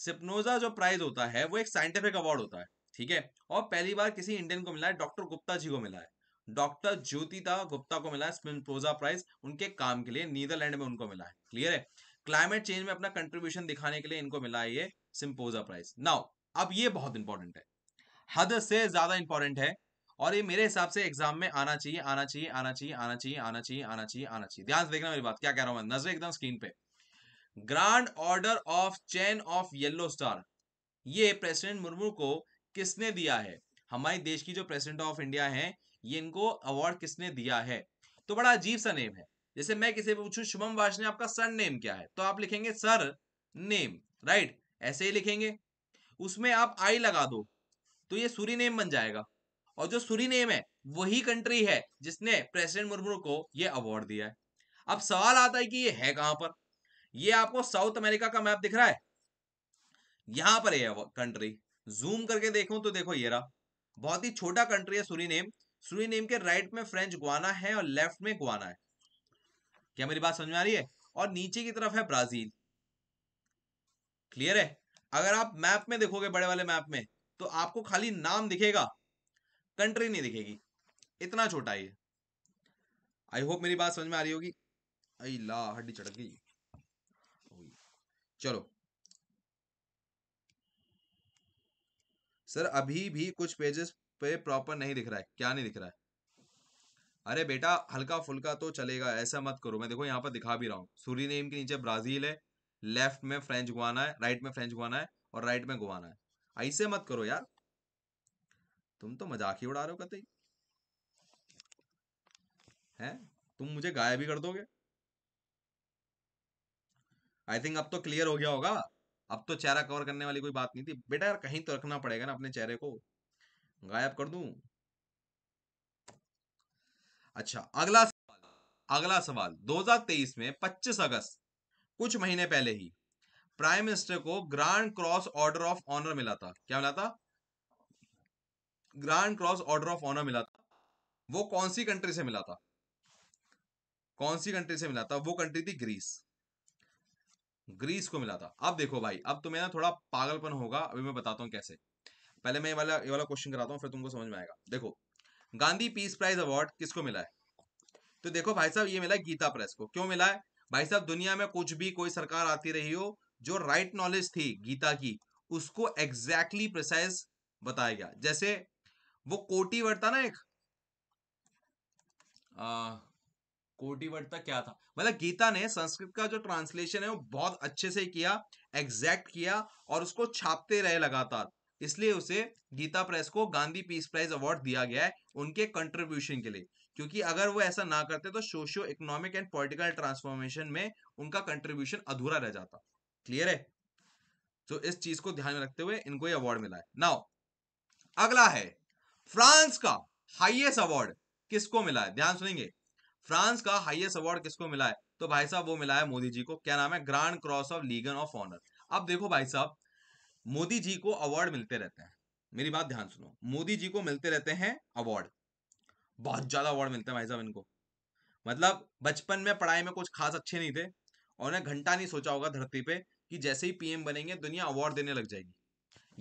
सिपनोजा जो प्राइज होता है वो एक साइंटिफिक अवार्ड होता है ठीक है और पहली बार किसी इंडियन को मिला है डॉक्टर गुप्ता जी को मिला है डॉक्टर ज्योतिता गुप्ता को मिला है स्पिनपोजा प्राइज उनके काम के लिए नीदरलैंड में उनको मिला है क्लियर है क्लाइमेट चेंज में अपना कंट्रीब्यूशन दिखाने के लिए इनको मिला है ये सिंपोजा प्राइज नाउ अब ये बहुत इंपॉर्टेंट है हद से ज्यादा इंपॉर्टेंट है और ये मेरे हिसाब से एग्जाम में आना चाहिए आना चाहिए आना चाहिए आना चाहिए आना चाहिए आना चाहिए आना चाहिए ध्यान से देखना मेरी बात क्या कह रहा हूं मैं नजर एकदम स्क्रीन पे grand order of chain of yellow star ये प्रेसिडेंट मुर्मू को किसने दिया है हमारे देश की जो प्रेसिडेंट ऑफ इंडिया है ये इनको अवार्ड किसने दिया है तो बड़ा अजीब सा नेम है जैसे मैं किसी पूछू शुभम वाश ने आपका सर नेम क्या है तो आप लिखेंगे सर नेम राइट ऐसे ही लिखेंगे उसमें आप आई लगा दो तो ये सूरी नेम बन जाएगा और जो सूरी नेम है वही कंट्री है जिसने प्रेसिडेंट मुर्मू को ये अवार्ड दिया है अब सवाल आता है कि ये है कहां पर ये आपको साउथ अमेरिका का मैप दिख रहा है यहां पर है कंट्री जूम करके देखो तो देखो ये रहा बहुत ही छोटा कंट्री है सूरी नेम नेम के राइट में फ्रेंच गुआना है और लेफ्ट में गुआना है क्या मेरी बात समझ में आ रही है और नीचे की तरफ है ब्राजील क्लियर है अगर आप मैप में देखोगे बड़े वाले मैप में तो आपको खाली नाम दिखेगा कंट्री नहीं दिखेगी इतना छोटा ये आई होप मेरी बात समझ में आ रही होगी आई ला हड्डी चढ़क गई चलो सर अभी भी कुछ पेजेस पे तो प्रॉपर नहीं दिख रहा है क्या नहीं दिख रहा है अरे बेटा हल्का फुल्का तो चलेगा ऐसा मत करो मैं देखो यहाँ पर दिखा भी रहा हूँ सूरी नेम के नीचे ब्राजील है लेफ्ट में फ्रेंच गुआना है राइट में फ्रेंच गुआना है और राइट में गुआना है ऐसे मत करो यार तुम तो मजाक ही उड़ा रहे हो कत है तुम मुझे गायब ही कर दोगे आई थिंक अब तो क्लियर हो गया होगा अब तो चेहरा कवर करने वाली कोई बात नहीं थी बेटा यार कहीं तो रखना पड़ेगा ना अपने चेहरे को गायब कर दूं अच्छा अगला सवाल अगला सवाल 2023 में 25 अगस्त कुछ महीने पहले ही प्राइम मिनिस्टर को grand cross order of honour मिला था क्या मिला था grand cross order of honour मिला था वो कौन सी कंट्री से मिला था कौन सी कंट्री से मिला था वो कंट्री थी ग्रीस ग्रीस को मिला था अब देखो भाई अब तुम्हें ना थोड़ा पागलपन होगा अभी मैं बताता हूँ कैसे पहले मैं ये वाला ये वाला क्वेश्चन कराता हूँ फिर तुमको समझ में आएगा देखो गांधी पीस प्राइज अवार्ड किसको मिला है तो देखो भाई साहब ये मिला है गीता प्रेस को क्यों मिला है भाई साहब दुनिया में कुछ भी कोई सरकार आती रही हो जो राइट right नॉलेज थी गीता की उसको एग्जैक्टली प्रिसाइज बताया गया जैसे वो कोटी वर्ता ना एक कोटी वर्ता क्या था मतलब गीता ने संस्कृत का जो ट्रांसलेशन है वो बहुत अच्छे से किया एग्जैक्ट किया और उसको छापते रहे लगातार इसलिए उसे गीता प्रेस को गांधी पीस प्राइज अवार्ड दिया गया है उनके कंट्रीब्यूशन के लिए क्योंकि अगर वो ऐसा ना करते तो socio economic and political transformation में उनका कंट्रीब्यूशन अधूरा रह जाता क्लियर है तो इस चीज को ध्यान में रखते हुए इनको ये अवार्ड मिला है नाउ अगला है फ्रांस का हाइएस्ट अवार्ड किसको मिला है ध्यान सुनेंगे फ्रांस का हाइएस्ट अवार्ड किसको मिला है तो भाई साहब वो मिला है मोदी जी को क्या नाम है grand cross of legion of honour अब देखो भाई साहब मोदी जी को अवार्ड मिलते रहते हैं मेरी बात ध्यान सुनो मोदी जी को मिलते रहते हैं अवार्ड बहुत ज्यादा अवार्ड मिलते हैं भाई साहब इनको मतलब बचपन में पढ़ाई में कुछ खास अच्छे नहीं थे और उन्हें घंटा नहीं सोचा होगा धरती पे कि जैसे ही पीएम बनेंगे दुनिया अवार्ड देने लग जाएगी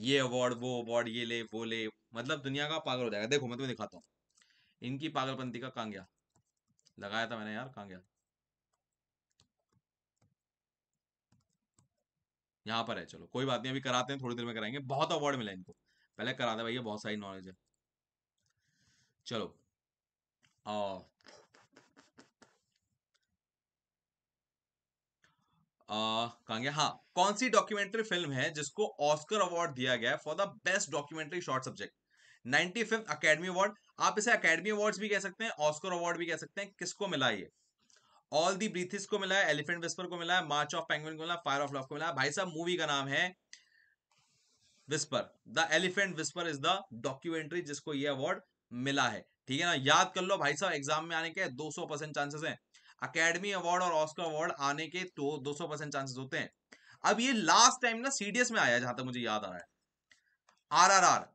ये अवार्ड वो अवार्ड ये ले वो ले मतलब दुनिया का पागल हो जाएगा देखो मैं तुम्हें दिखाता हूँ इनकी पागलपंथी का कांग्या लगाया था मैंने यार कांग्या यहाँ पर है चलो कोई बात नहीं अभी कराते हैं थोड़ी देर में कराएंगे बहुत अवार्ड मिला इनको पहले करा दे भैया बहुत सारी नॉलेज है चलो आ, कहेंगे हाँ कौन सी डॉक्यूमेंट्री फिल्म है जिसको ऑस्कर अवार्ड दिया गया for the best documentary short subject ninety fifth academy award आप इसे अकेडमी अवार्ड्स भी कह सकते हैं ऑस्कर अवार्ड भी कह सकते हैं किसको मिला ये ऑल दी ब्रीथिस को मिला है एलिफेंट विस्पर को मिला है मार्च ऑफ पेंगुइन को मिला फायर ऑफ लव को मिला भाई साहब मूवी का नाम है whisper the elephant whisper is the documentary जिसको ये अवार्ड मिला है ठीक है ना याद कर लो भाई साहब एग्जाम में आने के 200 परसेंट चांसेस हैं अकेडमी अवार्ड और ऑस्कर अवार्ड आने के तो 200 परसेंट चांसेस होते हैं अब ये लास्ट टाइम ना सीडीएस में आया जहां तक मुझे याद आ रहा है आरआरआर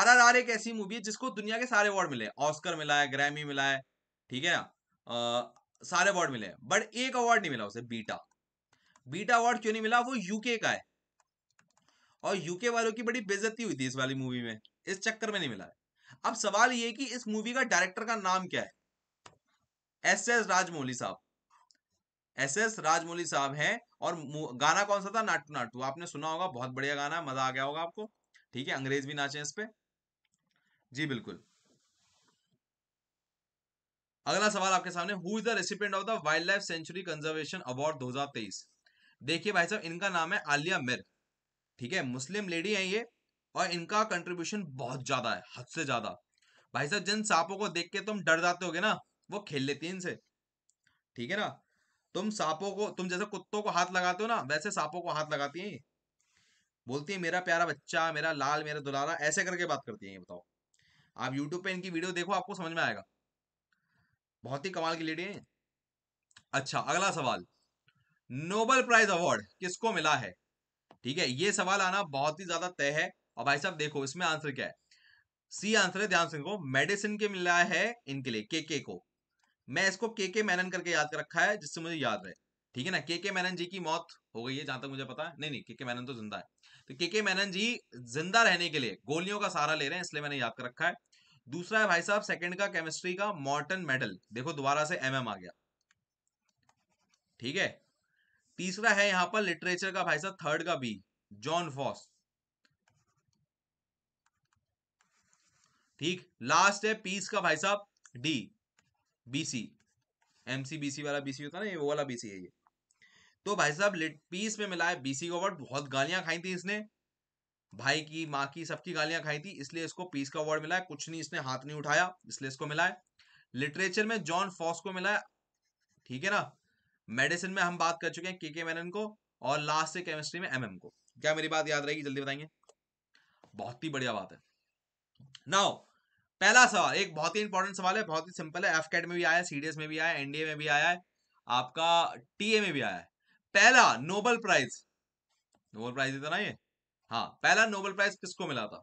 आरआरआर एक ऐसी मूवी है जिसको दुनिया के सारे अवार्ड मिले ऑस्कर मिला है ग्रैमी मिला है ठीक है ना सारे अवार्ड मिले बट एक अवार्ड नहीं मिला उसे बीटा बीटा अवार्ड क्यों नहीं मिला वो यूके का है और यूके वालों की बड़ी बेजती हुई थी इस वाली मूवी में इस चक्कर में नहीं मिला है अब सवाल ये कि इस मूवी का डायरेक्टर का नाम क्या है एस एस राजमौली साहब एस एस राजमौली साहब हैं और गाना कौन सा था नाटू नाटू आपने सुना होगा बहुत बढ़िया गाना है मजा आ गया होगा आपको ठीक है अंग्रेज भी नाचे इस पे जी बिल्कुल अगला सवाल आपके सामने who is the recipient of the wild life century conservation award 2023 देखिए भाई साहब इनका नाम है आलिया मिर ठीक है मुस्लिम लेडी है ये और इनका कंट्रीब्यूशन बहुत ज्यादा है हद से ज्यादा भाई साहब जिन सांपों को देख के तुम डर जाते हो ना वो खेल लेती है इनसे ठीक है ना तुम सांपों को तुम जैसे कुत्तों को हाथ लगाते हो ना वैसे सांपों को हाथ लगाती है बोलती है मेरा प्यारा बच्चा मेरा लाल मेरा दुलारा ऐसे करके बात करती है ये बताओ आप यूट्यूब पे इनकी वीडियो देखो आपको समझ में आएगा बहुत ही कमाल की लेडी है अच्छा अगला सवाल नोबल प्राइज अवार्ड किसको मिला है ठीक है ये सवाल आना बहुत ही ज्यादा तय है और भाई साहब देखो इसमें आंसर क्या है सी आंसर है ध्यान सिंह को मेडिसिन के मिला है इनके लिए के के को मैं इसको के के मैनन करके याद कर रखा है जिससे मुझे याद रहे ठीक है ना के के मैनन जी की मौत हो गई है जहां तक मुझे पता है नहीं नहीं के के मैनन तो जिंदा है तो के के मैनन जी जिंदा रहने के लिए गोलियों का सहारा ले रहे हैं इसलिए मैंने याद कर रखा है दूसरा है भाई साहब सेकंड का केमिस्ट्री का मॉर्टन मेडल देखो दोबारा से एमएम आ गया ठीक है तीसरा है यहां पर लिटरेचर का भाई साहब थर्ड का बी जॉन फॉस ठीक लास्ट है पीस का भाई साहब डी बीसी एमसी सी वाला बीसी होता ना ये वो वाला बीसी है ये तो भाई साहब पीस में मिला है बीसी को बहुत गालियां खाई थी इसने भाई की माँ की सबकी गालियां खाई थी इसलिए इसको पीस का अवार्ड मिला है कुछ नहीं इसने हाथ नहीं उठाया इसलिए इसको मिला है लिटरेचर में जॉन फॉस को मिला है ठीक है ना मेडिसिन में हम बात कर चुके हैं के के मैनन को और लास्ट से केमिस्ट्री में एमएम को क्या मेरी बात याद रहेगी जल्दी बताएंगे बहुत ही बढ़िया बात है नाउ पहला सवाल एक बहुत ही इंपॉर्टेंट सवाल है बहुत ही सिंपल है एफ में भी आया सीडीएस में भी आया एनडीए में भी आया है आपका टीए में भी आया है पहला नोबल प्राइज नोबल प्राइज इतना ये हाँ पहला नोबेल प्राइज किसको मिला था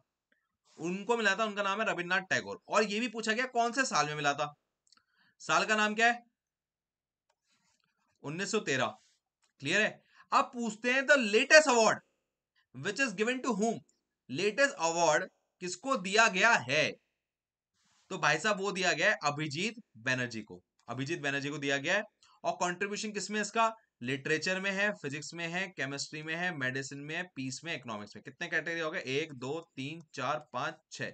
उनको मिला था उनका नाम है रविन्द्रनाथ टैगोर और ये भी पूछा गया कौन से साल में मिला था साल का नाम क्या है 1913 क्लियर है अब पूछते हैं the latest award which is given to whom latest award किसको दिया गया है तो भाई साहब वो दिया गया है अभिजीत बैनर्जी को अभिजीत बैनर्जी को दिया गया है और कंट्रीब्यूशन किसमें इसका लिटरेचर में है फिजिक्स में है केमिस्ट्री में है मेडिसिन में है पीस में इकोनॉमिक्स में कितने कैटेगरी हो गए एक दो तीन चार पांच छह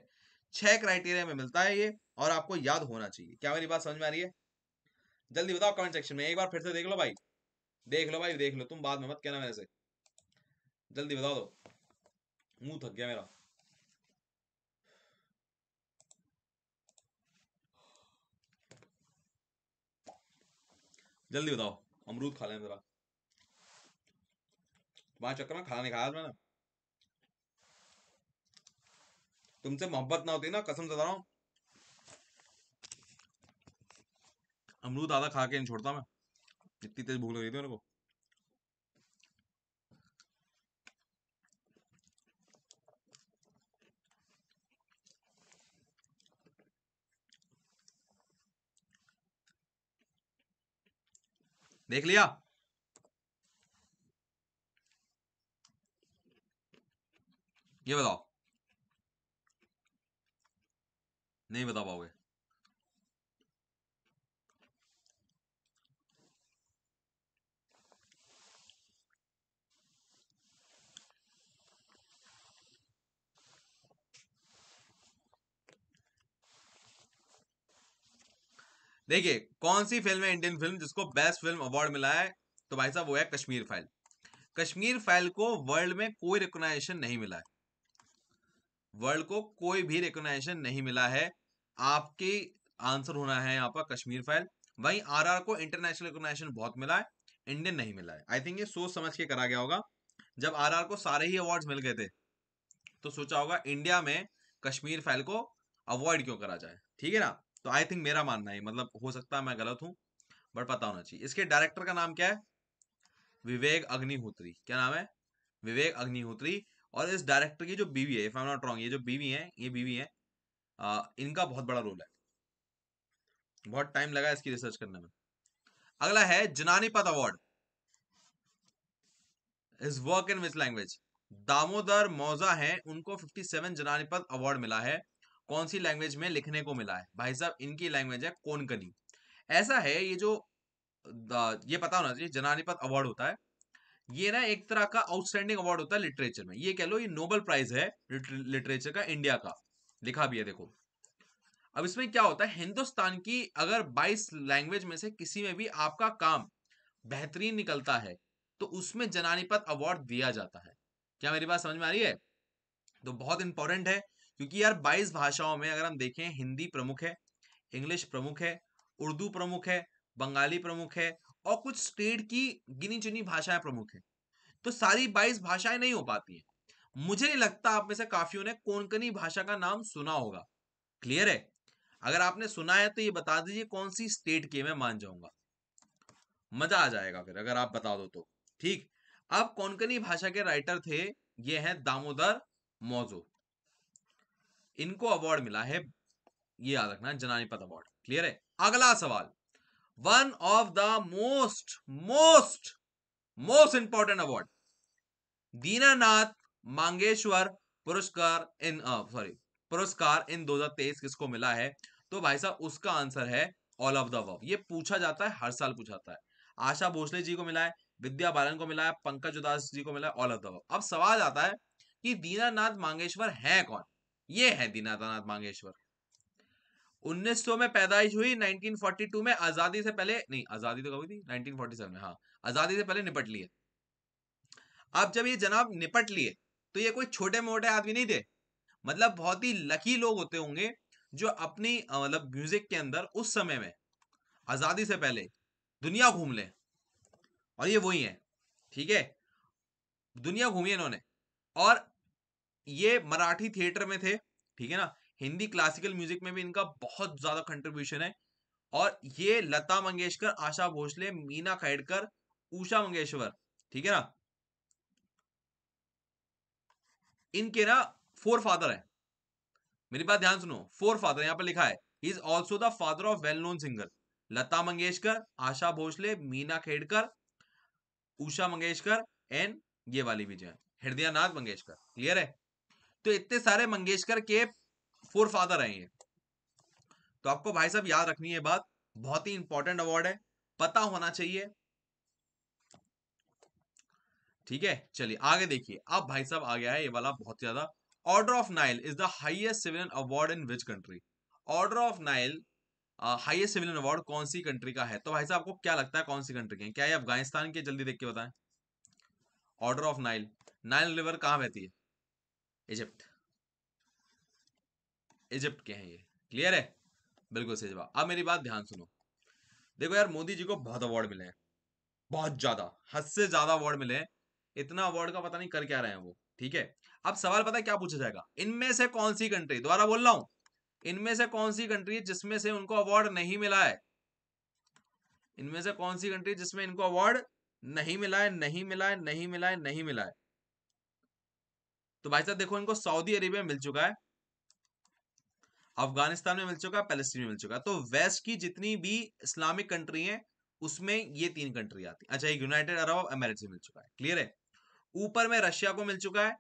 छह क्राइटेरिया में मिलता है ये और आपको याद होना चाहिए क्या मेरी बात समझ में आ रही है जल्दी बताओ कमेंट सेक्शन में एक बार फिर से देख लो भाई देख लो भाई देख लो तुम बाद में मत कहना मेरे से जल्दी बता दो मुंह थक गया मेरा जल्दी बताओ अमरूद खा लेना जरा वहां चक्कर में खाना नहीं खाया मैंने तुमसे मोहब्बत ना होती ना कसम से बता रहा हूँ अमरूद आधा खा के नहीं छोड़ता मैं इतनी तेज भूख लग रही थी मेरे को देख लिया ये बताओ नहीं बता पाओगे देखिए कौन सी फिल्म है इंडियन फिल्म जिसको बेस्ट फिल्म अवार्ड मिला है तो भाई साहब वो है कश्मीर फाइल कश्मीर फाइल को वर्ल्ड में कोई रिकोगनाइजेशन नहीं मिला है वर्ल्ड को कोई भी रिकोगनाइजेशन नहीं मिला है आपके आंसर होना है यहाँ पर कश्मीर फाइल वहीं आरआर को इंटरनेशनल रिकोगनाइजेशन बहुत मिला है इंडियन नहीं मिला है आई थिंक ये सोच समझ के करा गया होगा जब आर को सारे ही अवार्ड मिल गए थे तो सोचा होगा इंडिया में कश्मीर फाइल को अवॉइड क्यों करा जाए ठीक है ना तो आई थिंक मेरा मानना है मतलब हो सकता है मैं गलत हूँ बट पता होना चाहिए इसके डायरेक्टर का नाम क्या है विवेक अग्निहोत्री क्या नाम है विवेक अग्निहोत्री और इस डायरेक्टर की जो बीवी है इफ आई नॉट रॉन्ग ये जो बीवी है ये बीवी है आ, इनका बहुत बड़ा रोल है बहुत टाइम लगा इसकी रिसर्च करने में अगला है Jnanpith award is work in which language Damodar Mauzo है उनको 57 जनानीपत अवार्ड मिला है कौन सी लैंग्वेज में लिखने को मिला है भाई साहब इनकी लैंग्वेज है कोनकनी ऐसा है ये जो ये पता होना चाहिए जनानीपत अवार्ड होता है ये ना एक तरह का आउटस्टैंडिंग अवार्ड होता है लिटरेचर में ये कह लो ये नोबल प्राइज है लिटरेचर का इंडिया का लिखा भी है देखो अब इसमें क्या होता है हिंदुस्तान की अगर 22 लैंग्वेज में से किसी में भी आपका काम बेहतरीन निकलता है तो उसमें जनानीपत अवार्ड दिया जाता है क्या मेरी बात समझ में आ रही है तो बहुत इंपॉर्टेंट है क्योंकि यार 22 भाषाओं में अगर हम देखें हिंदी प्रमुख है इंग्लिश प्रमुख है उर्दू प्रमुख है बंगाली प्रमुख है और कुछ स्टेट की गिनी चुनी भाषाएं प्रमुख है तो सारी बाईस भाषाएं नहीं हो पाती है मुझे नहीं लगता आप में से काफियों ने कोंकणी भाषा का नाम सुना होगा क्लियर है अगर आपने सुना है तो ये बता दीजिए कौन सी स्टेट के मैं मान जाऊंगा मजा आ जाएगा फिर अगर आप बता दो तो ठीक अब कोंकणी भाषा के राइटर थे ये हैं दामोदर मौजो इनको अवार्ड मिला है ये याद रखना जनानी पद अवार्ड क्लियर है अगला सवाल one of the most most most important award Dinanath Mangeshkar पुरस्कार इन सॉरी पुरस्कार इन 2023 किसको मिला है तो भाई साहब उसका आंसर है ऑल ऑफ द वर्व ये पूछा जाता है हर साल पूछा जाता है आशा भोसले जी को मिला है विद्या बालन को मिला है पंकज उदास जी को मिला है ऑल ऑफ द वर्व अब सवाल आता है कि दीनानाथ मांगेश्वर है कौन ये है दीनानाथ मांगेश्वर 1900 में पैदाइश हुई 1942 में आजादी से पहले नहीं आजादी तो कभी थी 1947 में हाँ आजादी से पहले निपट लिए अब जब ये जनाब निपट लिए तो ये कोई छोटे मोटे आदमी नहीं थे मतलब बहुत ही लकी लोग होते होंगे जो अपनी मतलब म्यूजिक के अंदर उस समय में आजादी से पहले दुनिया घूम ले और ये वही है ठीक है दुनिया घूमी इन्होंने और ये मराठी थिएटर में थे ठीक है ना हिंदी क्लासिकल म्यूजिक में भी इनका बहुत ज्यादा कंट्रीब्यूशन है और ये लता मंगेशकर आशा भोसले मीना खेडकर उषा मंगेशवर ठीक है ना इनके ना फोर फादर है मेरी बात ध्यान सुनो फोर फादर यहाँ पर लिखा है is also the father of well known singer Lata Mangeshkar Asha Bhosle Meena Khadikar Usha Mangeshkar and ये वाली विजय हृदयनाथ मंगेशकर क्लियर है तो इतने सारे मंगेशकर के फोर फादर हैं तो आपको भाई साहब याद रखनी है बात बहुत ही इंपॉर्टेंट अवार्ड है पता होना चाहिए ठीक है चलिए आगे देखिए अब भाई साहब आ गया है ये वाला बहुत ज्यादा order of Nile is the highest civilian award in which country order of Nile highest civilian award कौन सी कंट्री का है तो भाई साहब आपको क्या लगता है कौन सी कंट्री है क्या ये अफगानिस्तान के जल्दी देख के बताएं order of Nile Nile river कहां बहती है इजिप्ट इजिप्ट के हैं ये क्लियर है बिल्कुल सही जवाब अब मेरी बात ध्यान सुनो देखो यार मोदी जी को बहुत अवार्ड मिले हैं बहुत ज्यादा हद से ज्यादा अवार्ड मिले हैं इतना अवार्ड का पता नहीं कर क्या रहे हैं वो ठीक है अब सवाल पता है क्या पूछा जाएगा इनमें से कौन सी कंट्री दोबारा बोल रहा हूं इनमें से कौन सी कंट्री जिसमें से उनको अवार्ड नहीं मिला है इनमें से कौन सी कंट्री जिसमें इनको अवार्ड नहीं मिला है नहीं मिला है नहीं मिला है नहीं मिला है तो भाई साहब देखो इनको सऊदी अरेबिया मिल चुका है अफगानिस्तान में मिल चुका है पैलेस्टीन में मिल चुका है तो वेस्ट की जितनी भी इस्लामिक कंट्री है उसमें ये तीन कंट्री आती है अच्छा यूनाइटेड अरब अमेरिक्स मिल चुका है क्लियर है ऊपर में रशिया को मिल चुका है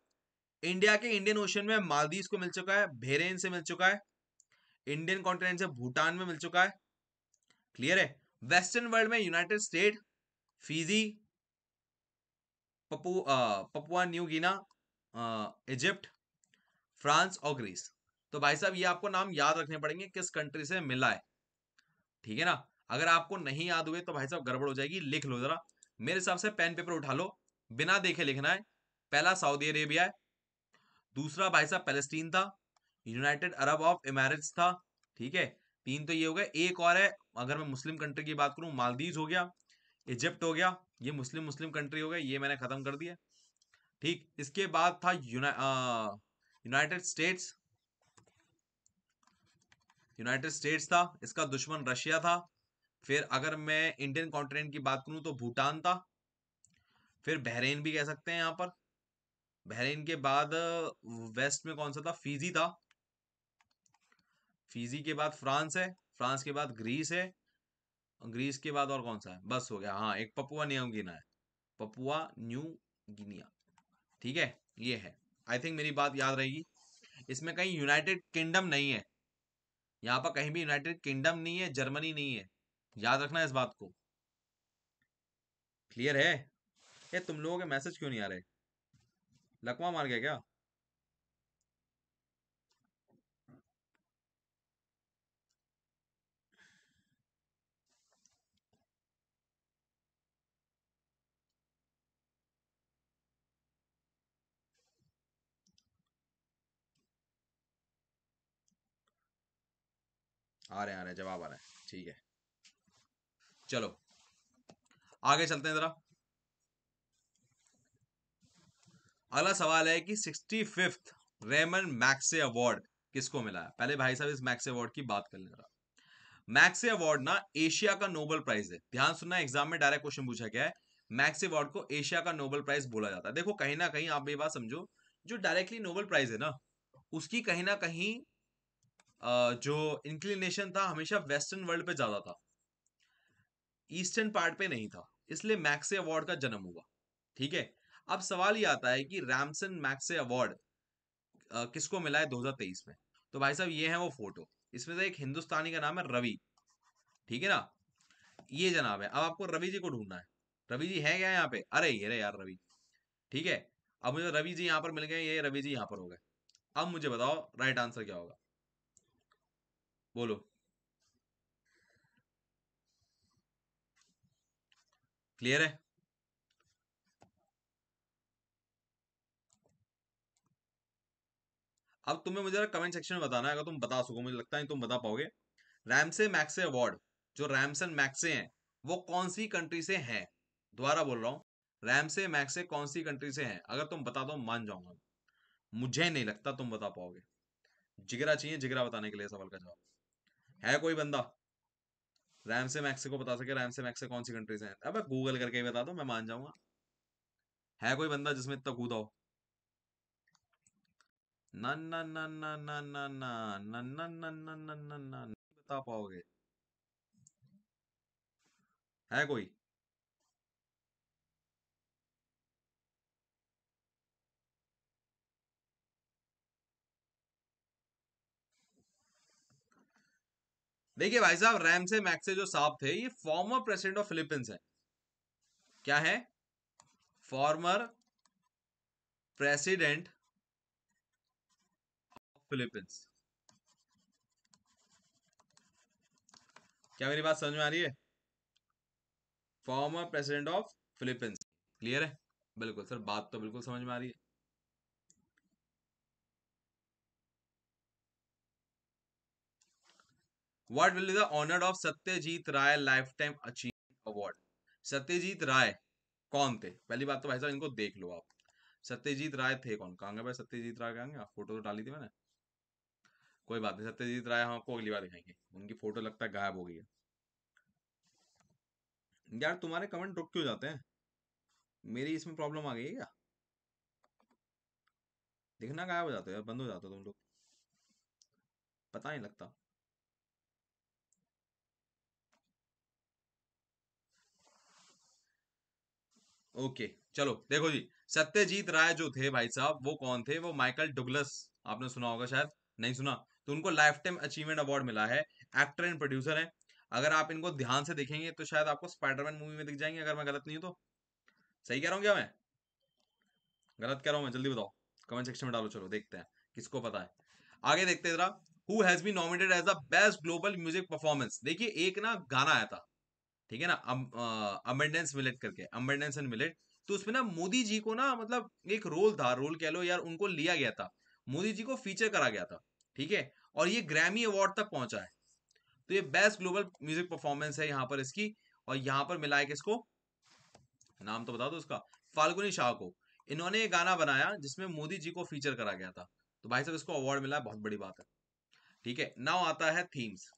इंडिया के इंडियन ओशन में मालदीव को मिल चुका है भेरेन से मिल चुका है इंडियन कॉन्टिनेंट से भूटान में मिल चुका है क्लियर है वेस्टर्न वर्ल्ड में United State Fiji Papua New Guinea Egypt France और ग्रीस तो भाई साहब ये आपको नाम याद रखने पड़ेंगे किस कंट्री से मिला है ठीक है ना अगर आपको नहीं याद हुए तो भाई साहब गड़बड़ हो जाएगी लिख लो जरा मेरे हिसाब से पेन पेपर उठा लो बिना देखे लिखना है पहला सऊदी अरेबिया है दूसरा भाई साहब पैलेस्टीन था यूनाइटेड अरब ऑफ इमारत था ठीक है तीन तो ये हो गए एक और है अगर मैं मुस्लिम कंट्री की बात करूं मालदीव हो गया इजिप्ट हो गया ये मुस्लिम मुस्लिम कंट्री हो गए ये मैंने खत्म कर दिया ठीक इसके बाद था यूनाइटेड स्टेट्स यूनाइटेड स्टेट्स था इसका दुश्मन रशिया था फिर अगर मैं इंडियन कॉन्टिनेंट की बात करूं तो भूटान था फिर बहरेन भी कह सकते हैं यहाँ पर बहरेन के बाद वेस्ट में कौन सा था फीजी था फीजी के बाद फ्रांस है फ्रांस के बाद ग्रीस है ग्रीस के बाद और कौन सा है बस हो गया हाँ एक पपुआ न्यू गिना है पपुआ न्यू गिनिया ठीक है ये है आई थिंक मेरी बात याद रहेगी इसमें कहीं यूनाइटेड किंगडम नहीं है यहाँ पर कहीं भी यूनाइटेड किंगडम नहीं है जर्मनी नहीं है याद रखना इस बात को क्लियर है ये तुम लोगों के मैसेज क्यों नहीं आ रहे लकवा मार गया क्या आ रहे हैं आ रहे हैं जवाब आ रहे हैं ठीक है चलो आगे चलते हैं जरा अगला सवाल है कि sixty fifth Ramon Magsaysay award किसको मिला है पहले भाई साहब इस मैक्से अवार्ड की बात कर ले रहा मैक्से अवार्ड ना एशिया का नोबल प्राइज है ध्यान सुनना एग्जाम में डायरेक्ट क्वेश्चन पूछा गया है मैक्स अवार्ड को एशिया का नोबल प्राइज बोला जाता है देखो कहीं ना कहीं आप ये बात समझो जो डायरेक्टली नोबल प्राइज है ना उसकी कहीं ना कहीं जो इंक्लिनेशन था हमेशा वेस्टर्न वर्ल्ड पे ज़्यादा था ईस्टर्न पार्ट पे नहीं था इसलिए मैक्से अवार्ड का जन्म हुआ ठीक है अब सवाल ये आता है कि रैमसन मैक्से अवार्ड किसको मिला है 2023 में तो भाई साहब ये है वो फोटो इसमें से एक हिंदुस्तानी का नाम है रवि ठीक है ना ये जनाब है अब आपको रवि जी को ढूंढना है रवि जी है क्या यहाँ पे अरे ये रे यार रवि ठीक है अब मुझे रवि जी यहाँ पर मिल गए ये रवि जी यहाँ पर हो गए अब मुझे बताओ राइट आंसर क्या होगा बोलो क्लियर है अब तुम्हें मुझे कमेंट सेक्शन में बताना है अगर तुम बता सको मुझे लगता है तुम बता पाओगे रैमसे मैक्से अवार्ड जो रैमसन मैक्से हैं वो कौन सी कंट्री से हैं दोबारा बोल रहा हूँ रैमसे मैक्से कौन सी कंट्री से हैं अगर तुम बता दो मान जाऊंगा मुझे नहीं लगता तुम बता पाओगे जिगरा चाहिए जिगरा बताने के लिए सवाल का जवाब है कोई बंदा रैम से मैक्सिको बता सके रैम से मैक्स कौन सी कंट्रीज हैं अब गूगल करके ही बता दो मैं मान जाऊंगा है कोई बंदा जिसमें इतना कूदा हो ना बता पाओगे है कोई देखिए भाई साहब रैम से मैक्से जो साहब थे ये फॉर्मर प्रेसिडेंट ऑफ फिलीपींस है क्या है फॉर्मर प्रेसिडेंट ऑफ फिलीपींस क्या मेरी बात समझ में आ रही है former president of Philippines clear है बिल्कुल सर बात तो बिल्कुल समझ में आ रही है what will honour of Satyajit Ray life time lifetime award Satyajit Ray कौन थे पहली बात तो भाई साहब इनको देख लो आप सत्यजीत राय थे कौन कहेंगे भाई सत्यजीत राय कहेंगे आप फोटो तो डाली थी मैंने कोई बात नहीं सत्यजीत राय हम आपको अगली बार दिखाएंगे उनकी फोटो लगता है गायब हो गई है यार तुम्हारे कमेंट रुक क्यों जाते हैं मेरी इसमें प्रॉब्लम आ गई है क्या दिखना गायब हो जाते हो बंद हो जाते हो तुम लोग पता नहीं लगता ओके चलो देखो जी सत्यजीत राय जो थे भाई साहब वो कौन थे वो माइकल डुगलस आपने सुना होगा शायद नहीं सुना तो उनको लाइफ टाइम अचीवमेंट अवार्ड मिला है एक्टर एंड प्रोड्यूसर है अगर आप इनको ध्यान से देखेंगे तो शायद आपको स्पाइडरमैन मूवी में दिख जाएंगे अगर मैं गलत नहीं हूं तो सही कह रहा हूँ क्या मैं गलत कह रहा हूँ मैं जल्दी बताओ कमेंट सेक्शन में डालो चलो देखते हैं किसको पता है आगे देखते हैं जरा who has be nominated as the best global music performance देखिए एक ना गाना आया था ठीक है ना अमेंडेंस मिलेट करके अमेंडेंस एंड मिलेट तो उसमें ना मोदी जी को ना मतलब एक रोल था रोल कह लो यार उनको लिया गया था मोदी जी को फीचर करा गया था ठीक है और ये ग्रैमी अवार्ड तक पहुंचा है तो ये बेस्ट ग्लोबल म्यूजिक परफॉर्मेंस है यहाँ पर इसकी और यहाँ पर मिला है किसको नाम तो बता दो उसका फाल्गुनी शाह को इन्होंने ये गाना बनाया जिसमें मोदी जी को फीचर करा गया था तो भाई साहब इसको अवार्ड मिला है बहुत बड़ी बात है ठीक है नाउ आता है थीम्स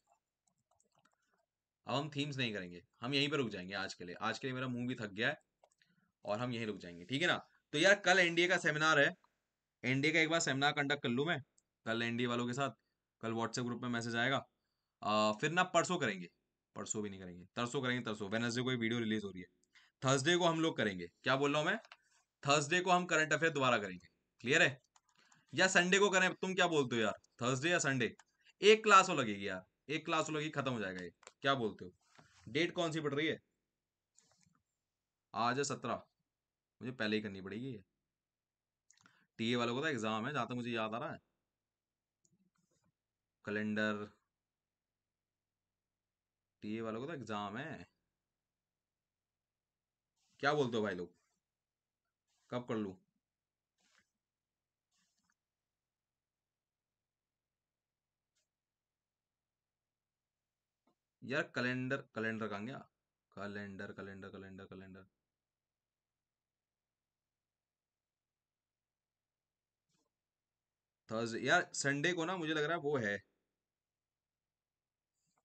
अब हम थीम्स नहीं करेंगे हम यहीं पर रुक जाएंगे आज के लिए आज के लिए मेरा मुंह भी थक गया है और हम यहीं रुक जाएंगे ठीक है ना तो यार कल एनडीए का सेमिनार है एनडीए का एक बार सेमिनार कंडक्ट कर लूँ मैं कल एनडीए वालों के साथ कल व्हाट्सएप ग्रुप में मैसेज आएगा आ, फिर ना परसों करेंगे परसों भी नहीं करेंगे तरसों करेंगे तरसों वेनसडे को वीडियो रिलीज हो रही है थर्सडे को हम लोग करेंगे क्या बोल रहा हूँ मैं थर्सडे को हम करंट अफेयर दोबारा करेंगे क्लियर है या संडे को करें तुम क्या बोलते हो यार थर्सडे या संडे एक क्लास हो तो लगेगी यार एक क्लास लगी खत्म हो जाएगा ये क्या बोलते हो डेट कौन सी पड़ रही है आज है सत्रह मुझे पहले ही करनी पड़ेगी ये टीए वालों को तो एग्जाम है जहां तक मुझे याद आ रहा है कैलेंडर टीए वालों को तो एग्जाम है क्या बोलते हो भाई लोग कब कर लू यार कैलेंडर कैलेंडर कहाँ गया calendar calendar calendar calendar Thursday यार संडे को ना मुझे लग रहा है वो है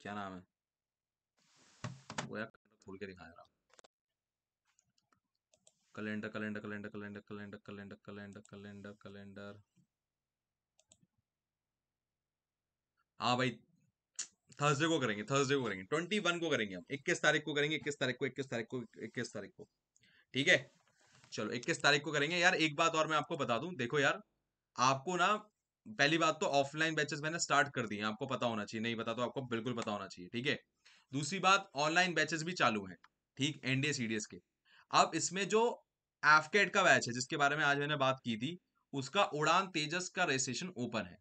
क्या नाम है वो यार खोल के दिखा रहा calendar calendar calendar calendar calendar calendar calendar calendar calendar हाँ भाई थर्सडे को करेंगे थर्सडे को करेंगे ट्वेंटी वन को करेंगे हम इक्कीस तारीख को करेंगे इक्कीस तारीख को इक्कीस तारीख को इक्कीस तारीख को ठीक है चलो इक्कीस तारीख को करेंगे यार एक बात और मैं आपको बता दूं देखो यार आपको ना पहली बात तो ऑफलाइन बैचेस मैंने स्टार्ट कर दिए आपको पता होना चाहिए नहीं पता तो आपको बिल्कुल पता होना चाहिए ठीक है दूसरी बात ऑनलाइन बैचेस भी चालू हैं ठीक एनडीए सीडीएस के अब इसमें जो एफकेट का बैच है जिसके बारे में आज मैंने बात की थी उसका उड़ान तेजस का रजिस्ट्रेशन ओपन है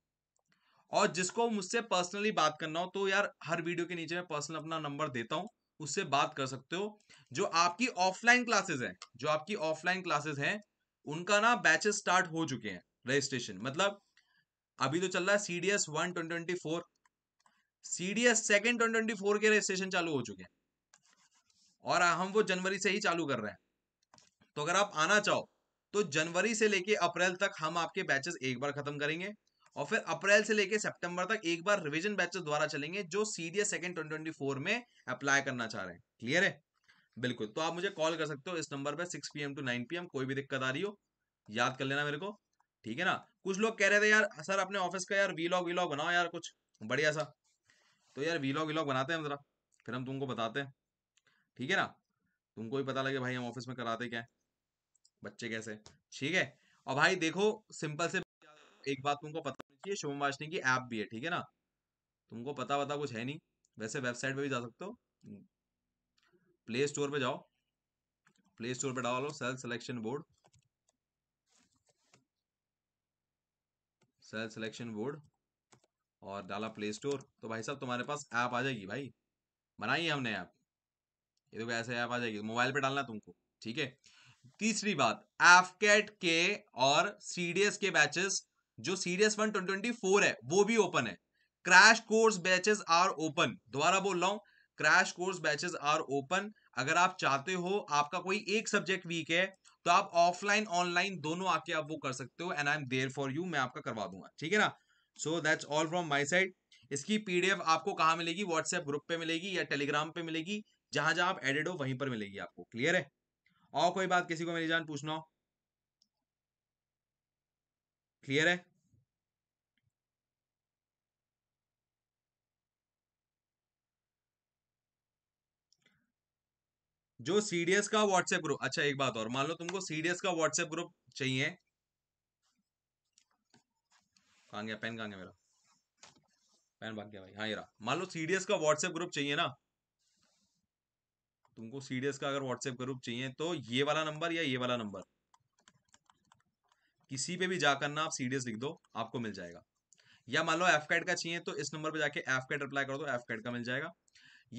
और जिसको मुझसे पर्सनली बात करना हो तो यार हर वीडियो के नीचे मैं पर्सनल अपना नंबर देता हूँ उससे बात कर सकते हो जो आपकी ऑफलाइन क्लासेस हैं जो आपकी ऑफलाइन क्लासेस हैं उनका ना बैचेस स्टार्ट हो चुके हैं रजिस्ट्रेशन मतलब अभी तो चल रहा है C D S one twenty four C D S second twenty four के रजिस्ट्रेशन चालू हो चुके हैं और हम वो जनवरी से ही चालू कर रहे हैं तो अगर आप आना चाहो तो जनवरी से लेके अप्रैल तक हम आपके बैचेस एक बार खत्म करेंगे और फिर अप्रैल से लेके सितंबर तक एक बार रिवीजन बैचेस द्वारा चलेंगे जो सीडीएस सेकंड 2024 में अप्लाई करना चाह रहे हैं क्लियर है बिल्कुल तो आप मुझे कॉल कर सकते हो इस नंबर पे 6 पीएम टू 9 पीएम कोई भी दिक्कत आ रही हो याद कर लेना मेरे को ठीक है ना कुछ लोग कह रहे थे यार सर अपने ऑफिस का यार वीलॉग वीलॉग बनाओ यार कुछ बढ़िया सा तो यार वीलॉग वीलॉग बनाते हैं जरा फिर हम तुमको बताते हैं ठीक है ना तुमको भी पता लगे भाई हम ऑफिस में कराते क्या बच्चे कैसे ठीक है और भाई देखो सिंपल से एक बात तुमको पता ये शुभम वाशनी की ऐप भी है ठीक है ना तुमको पता पता कुछ है नहीं वैसे वेबसाइट पे भी जा सकते हो हम्म। प्ले स्टोर पे जाओ प्ले स्टोर पे डालो cell selection board cell selection board और डाला प्ले स्टोर तो भाई साहब तुम्हारे पास ऐप आ जाएगी भाई बनाई हमने ऐप ये देखो ऐसे ऐप आ जाएगी मोबाइल पे डालना तुमको ठीक है तीसरी बात एफकेट के और सीडीएस के बैचेस जो सीरियस वन ट्वेंटी फोर है वो भी ओपन है crash course batches are open दोबारा बोल रहा हूँ crash course batches are open अगर आप चाहते हो आपका कोई एक सब्जेक्ट वीक है तो आप ऑफलाइन ऑनलाइन दोनों आके आप वो कर सकते हो and I am there for you मैं आपका करवा दूंगा ठीक है ना so that's all from my side इसकी पीडीएफ आपको कहाँ मिलेगी व्हाट्सएप ग्रुप पे मिलेगी या टेलीग्राम पे मिलेगी जहां जहां आप एडेड हो वहीं पर मिलेगी आपको क्लियर है और कोई बात किसी को मेरी जान पूछना हो क्लियर है जो सीडीएस का व्हाट्सएप ग्रुप अच्छा एक बात और मान लो तुमको सीडीएस का व्हाट्सएप ग्रुप चाहिए कहा गया पेन कहा गया मेरा पेन भाग गया भाई हाँ ये मान लो सीडीएस का व्हाट्सएप ग्रुप चाहिए ना तुमको सीडीएस का अगर व्हाट्सएप ग्रुप चाहिए तो ये वाला नंबर या ये वाला नंबर किसी पे भी जाकर ना आप सीडीएस लिख दो आपको मिल जाएगा या मान लो एफ कैड का चाहिए तो इस नंबर पे जाके एफ कैड अप्लाई कर दो एफ कैड का मिल जाएगा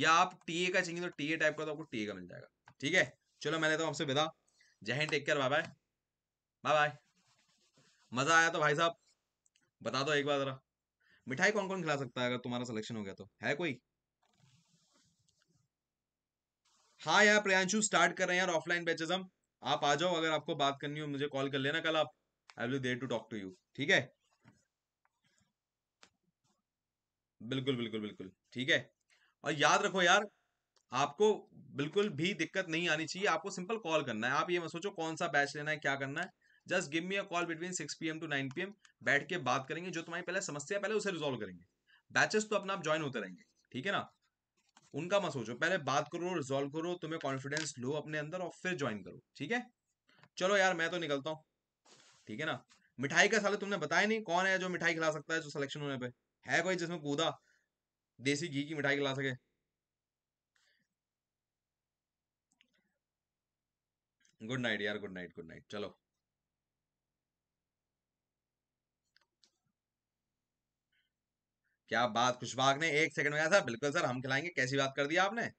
या आप टीए का चाहिए तो टीए टाइप का तो आपको टीए का मिल जाएगा ठीक है चलो मैं लेता तो हूँ आपसे विदा जय take care bye bye bye bye मजा आया तो भाई साहब बता दो एक बार जरा मिठाई कौन कौन खिला सकता है अगर तुम्हारा सिलेक्शन हो गया तो है कोई हाँ यार प्रियांशु स्टार्ट कर रहे हैं यार ऑफलाइन बैचेज हम आप आ जाओ अगर आपको बात करनी हो मुझे कॉल कर लेना कल आप I will there to talk to you ठीक है बिल्कुल बिल्कुल बिल्कुल ठीक है और याद रखो यार आपको बिल्कुल भी दिक्कत नहीं आनी चाहिए आपको सिंपल कॉल करना है आप ये मत सोचो कौन सा बैच लेना है क्या करना है just give me a call between six P M to nine M बैठ के बात करेंगे जो तुम्हारी पहले समस्या है पहले उसे रिजोल्व करेंगे बैचेस तो अपना आप ज्वाइन होते रहेंगे ठीक है ना उनका मत सोचो पहले बात करो रिजोल्व करो तुम्हें कॉन्फिडेंस लो अपने अंदर और फिर ज्वाइन करो ठीक है चलो यार मैं तो निकलता हूँ ठीक है ना मिठाई का साले तुमने बताया नहीं कौन है जो मिठाई खिला सकता है जो सिलेक्शन होने पे है कोई जिसमें कूदा देसी घी की मिठाई खिला सके गुड नाइट यार गुड नाइट गुड नाइट चलो क्या बात खुशबाग ने एक सेकंड में कहा था बिल्कुल सर हम खिलाएंगे कैसी बात कर दी आपने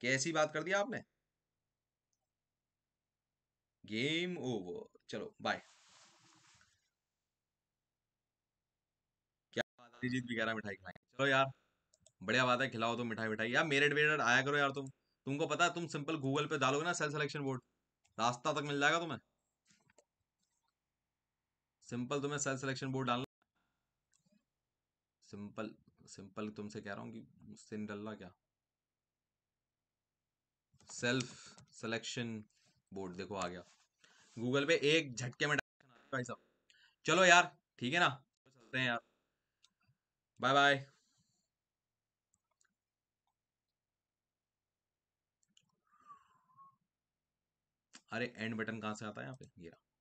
कैसी बात कर दी आपने गेम ओवर चलो बाय क्या बात है जीत भी कह रहा मिठाई खिलाई चलो यार बढ़िया बात है खिलाओ तो मिठाई मिठाई यार मेरिट वेरिट आया करो यार तुम तुमको पता है तुम सिंपल गूगल पे डालोगे ना सेल सिलेक्शन बोर्ड रास्ता तक मिल जाएगा तुम्हें सिंपल तुम्हें सेल सिलेक्शन बोर्ड डालना सिंपल सिंपल तुमसे कह रहा हूँ कि मुझसे नहीं डलना क्या सेल्फ सिलेक्शन बोर्ड देखो आ गया गूगल पे एक झटके में भाई साहब चलो यार ठीक है ना चलते हैं यार बाय बाय अरे एंड बटन कहाँ से आता है यहाँ पे ये रहा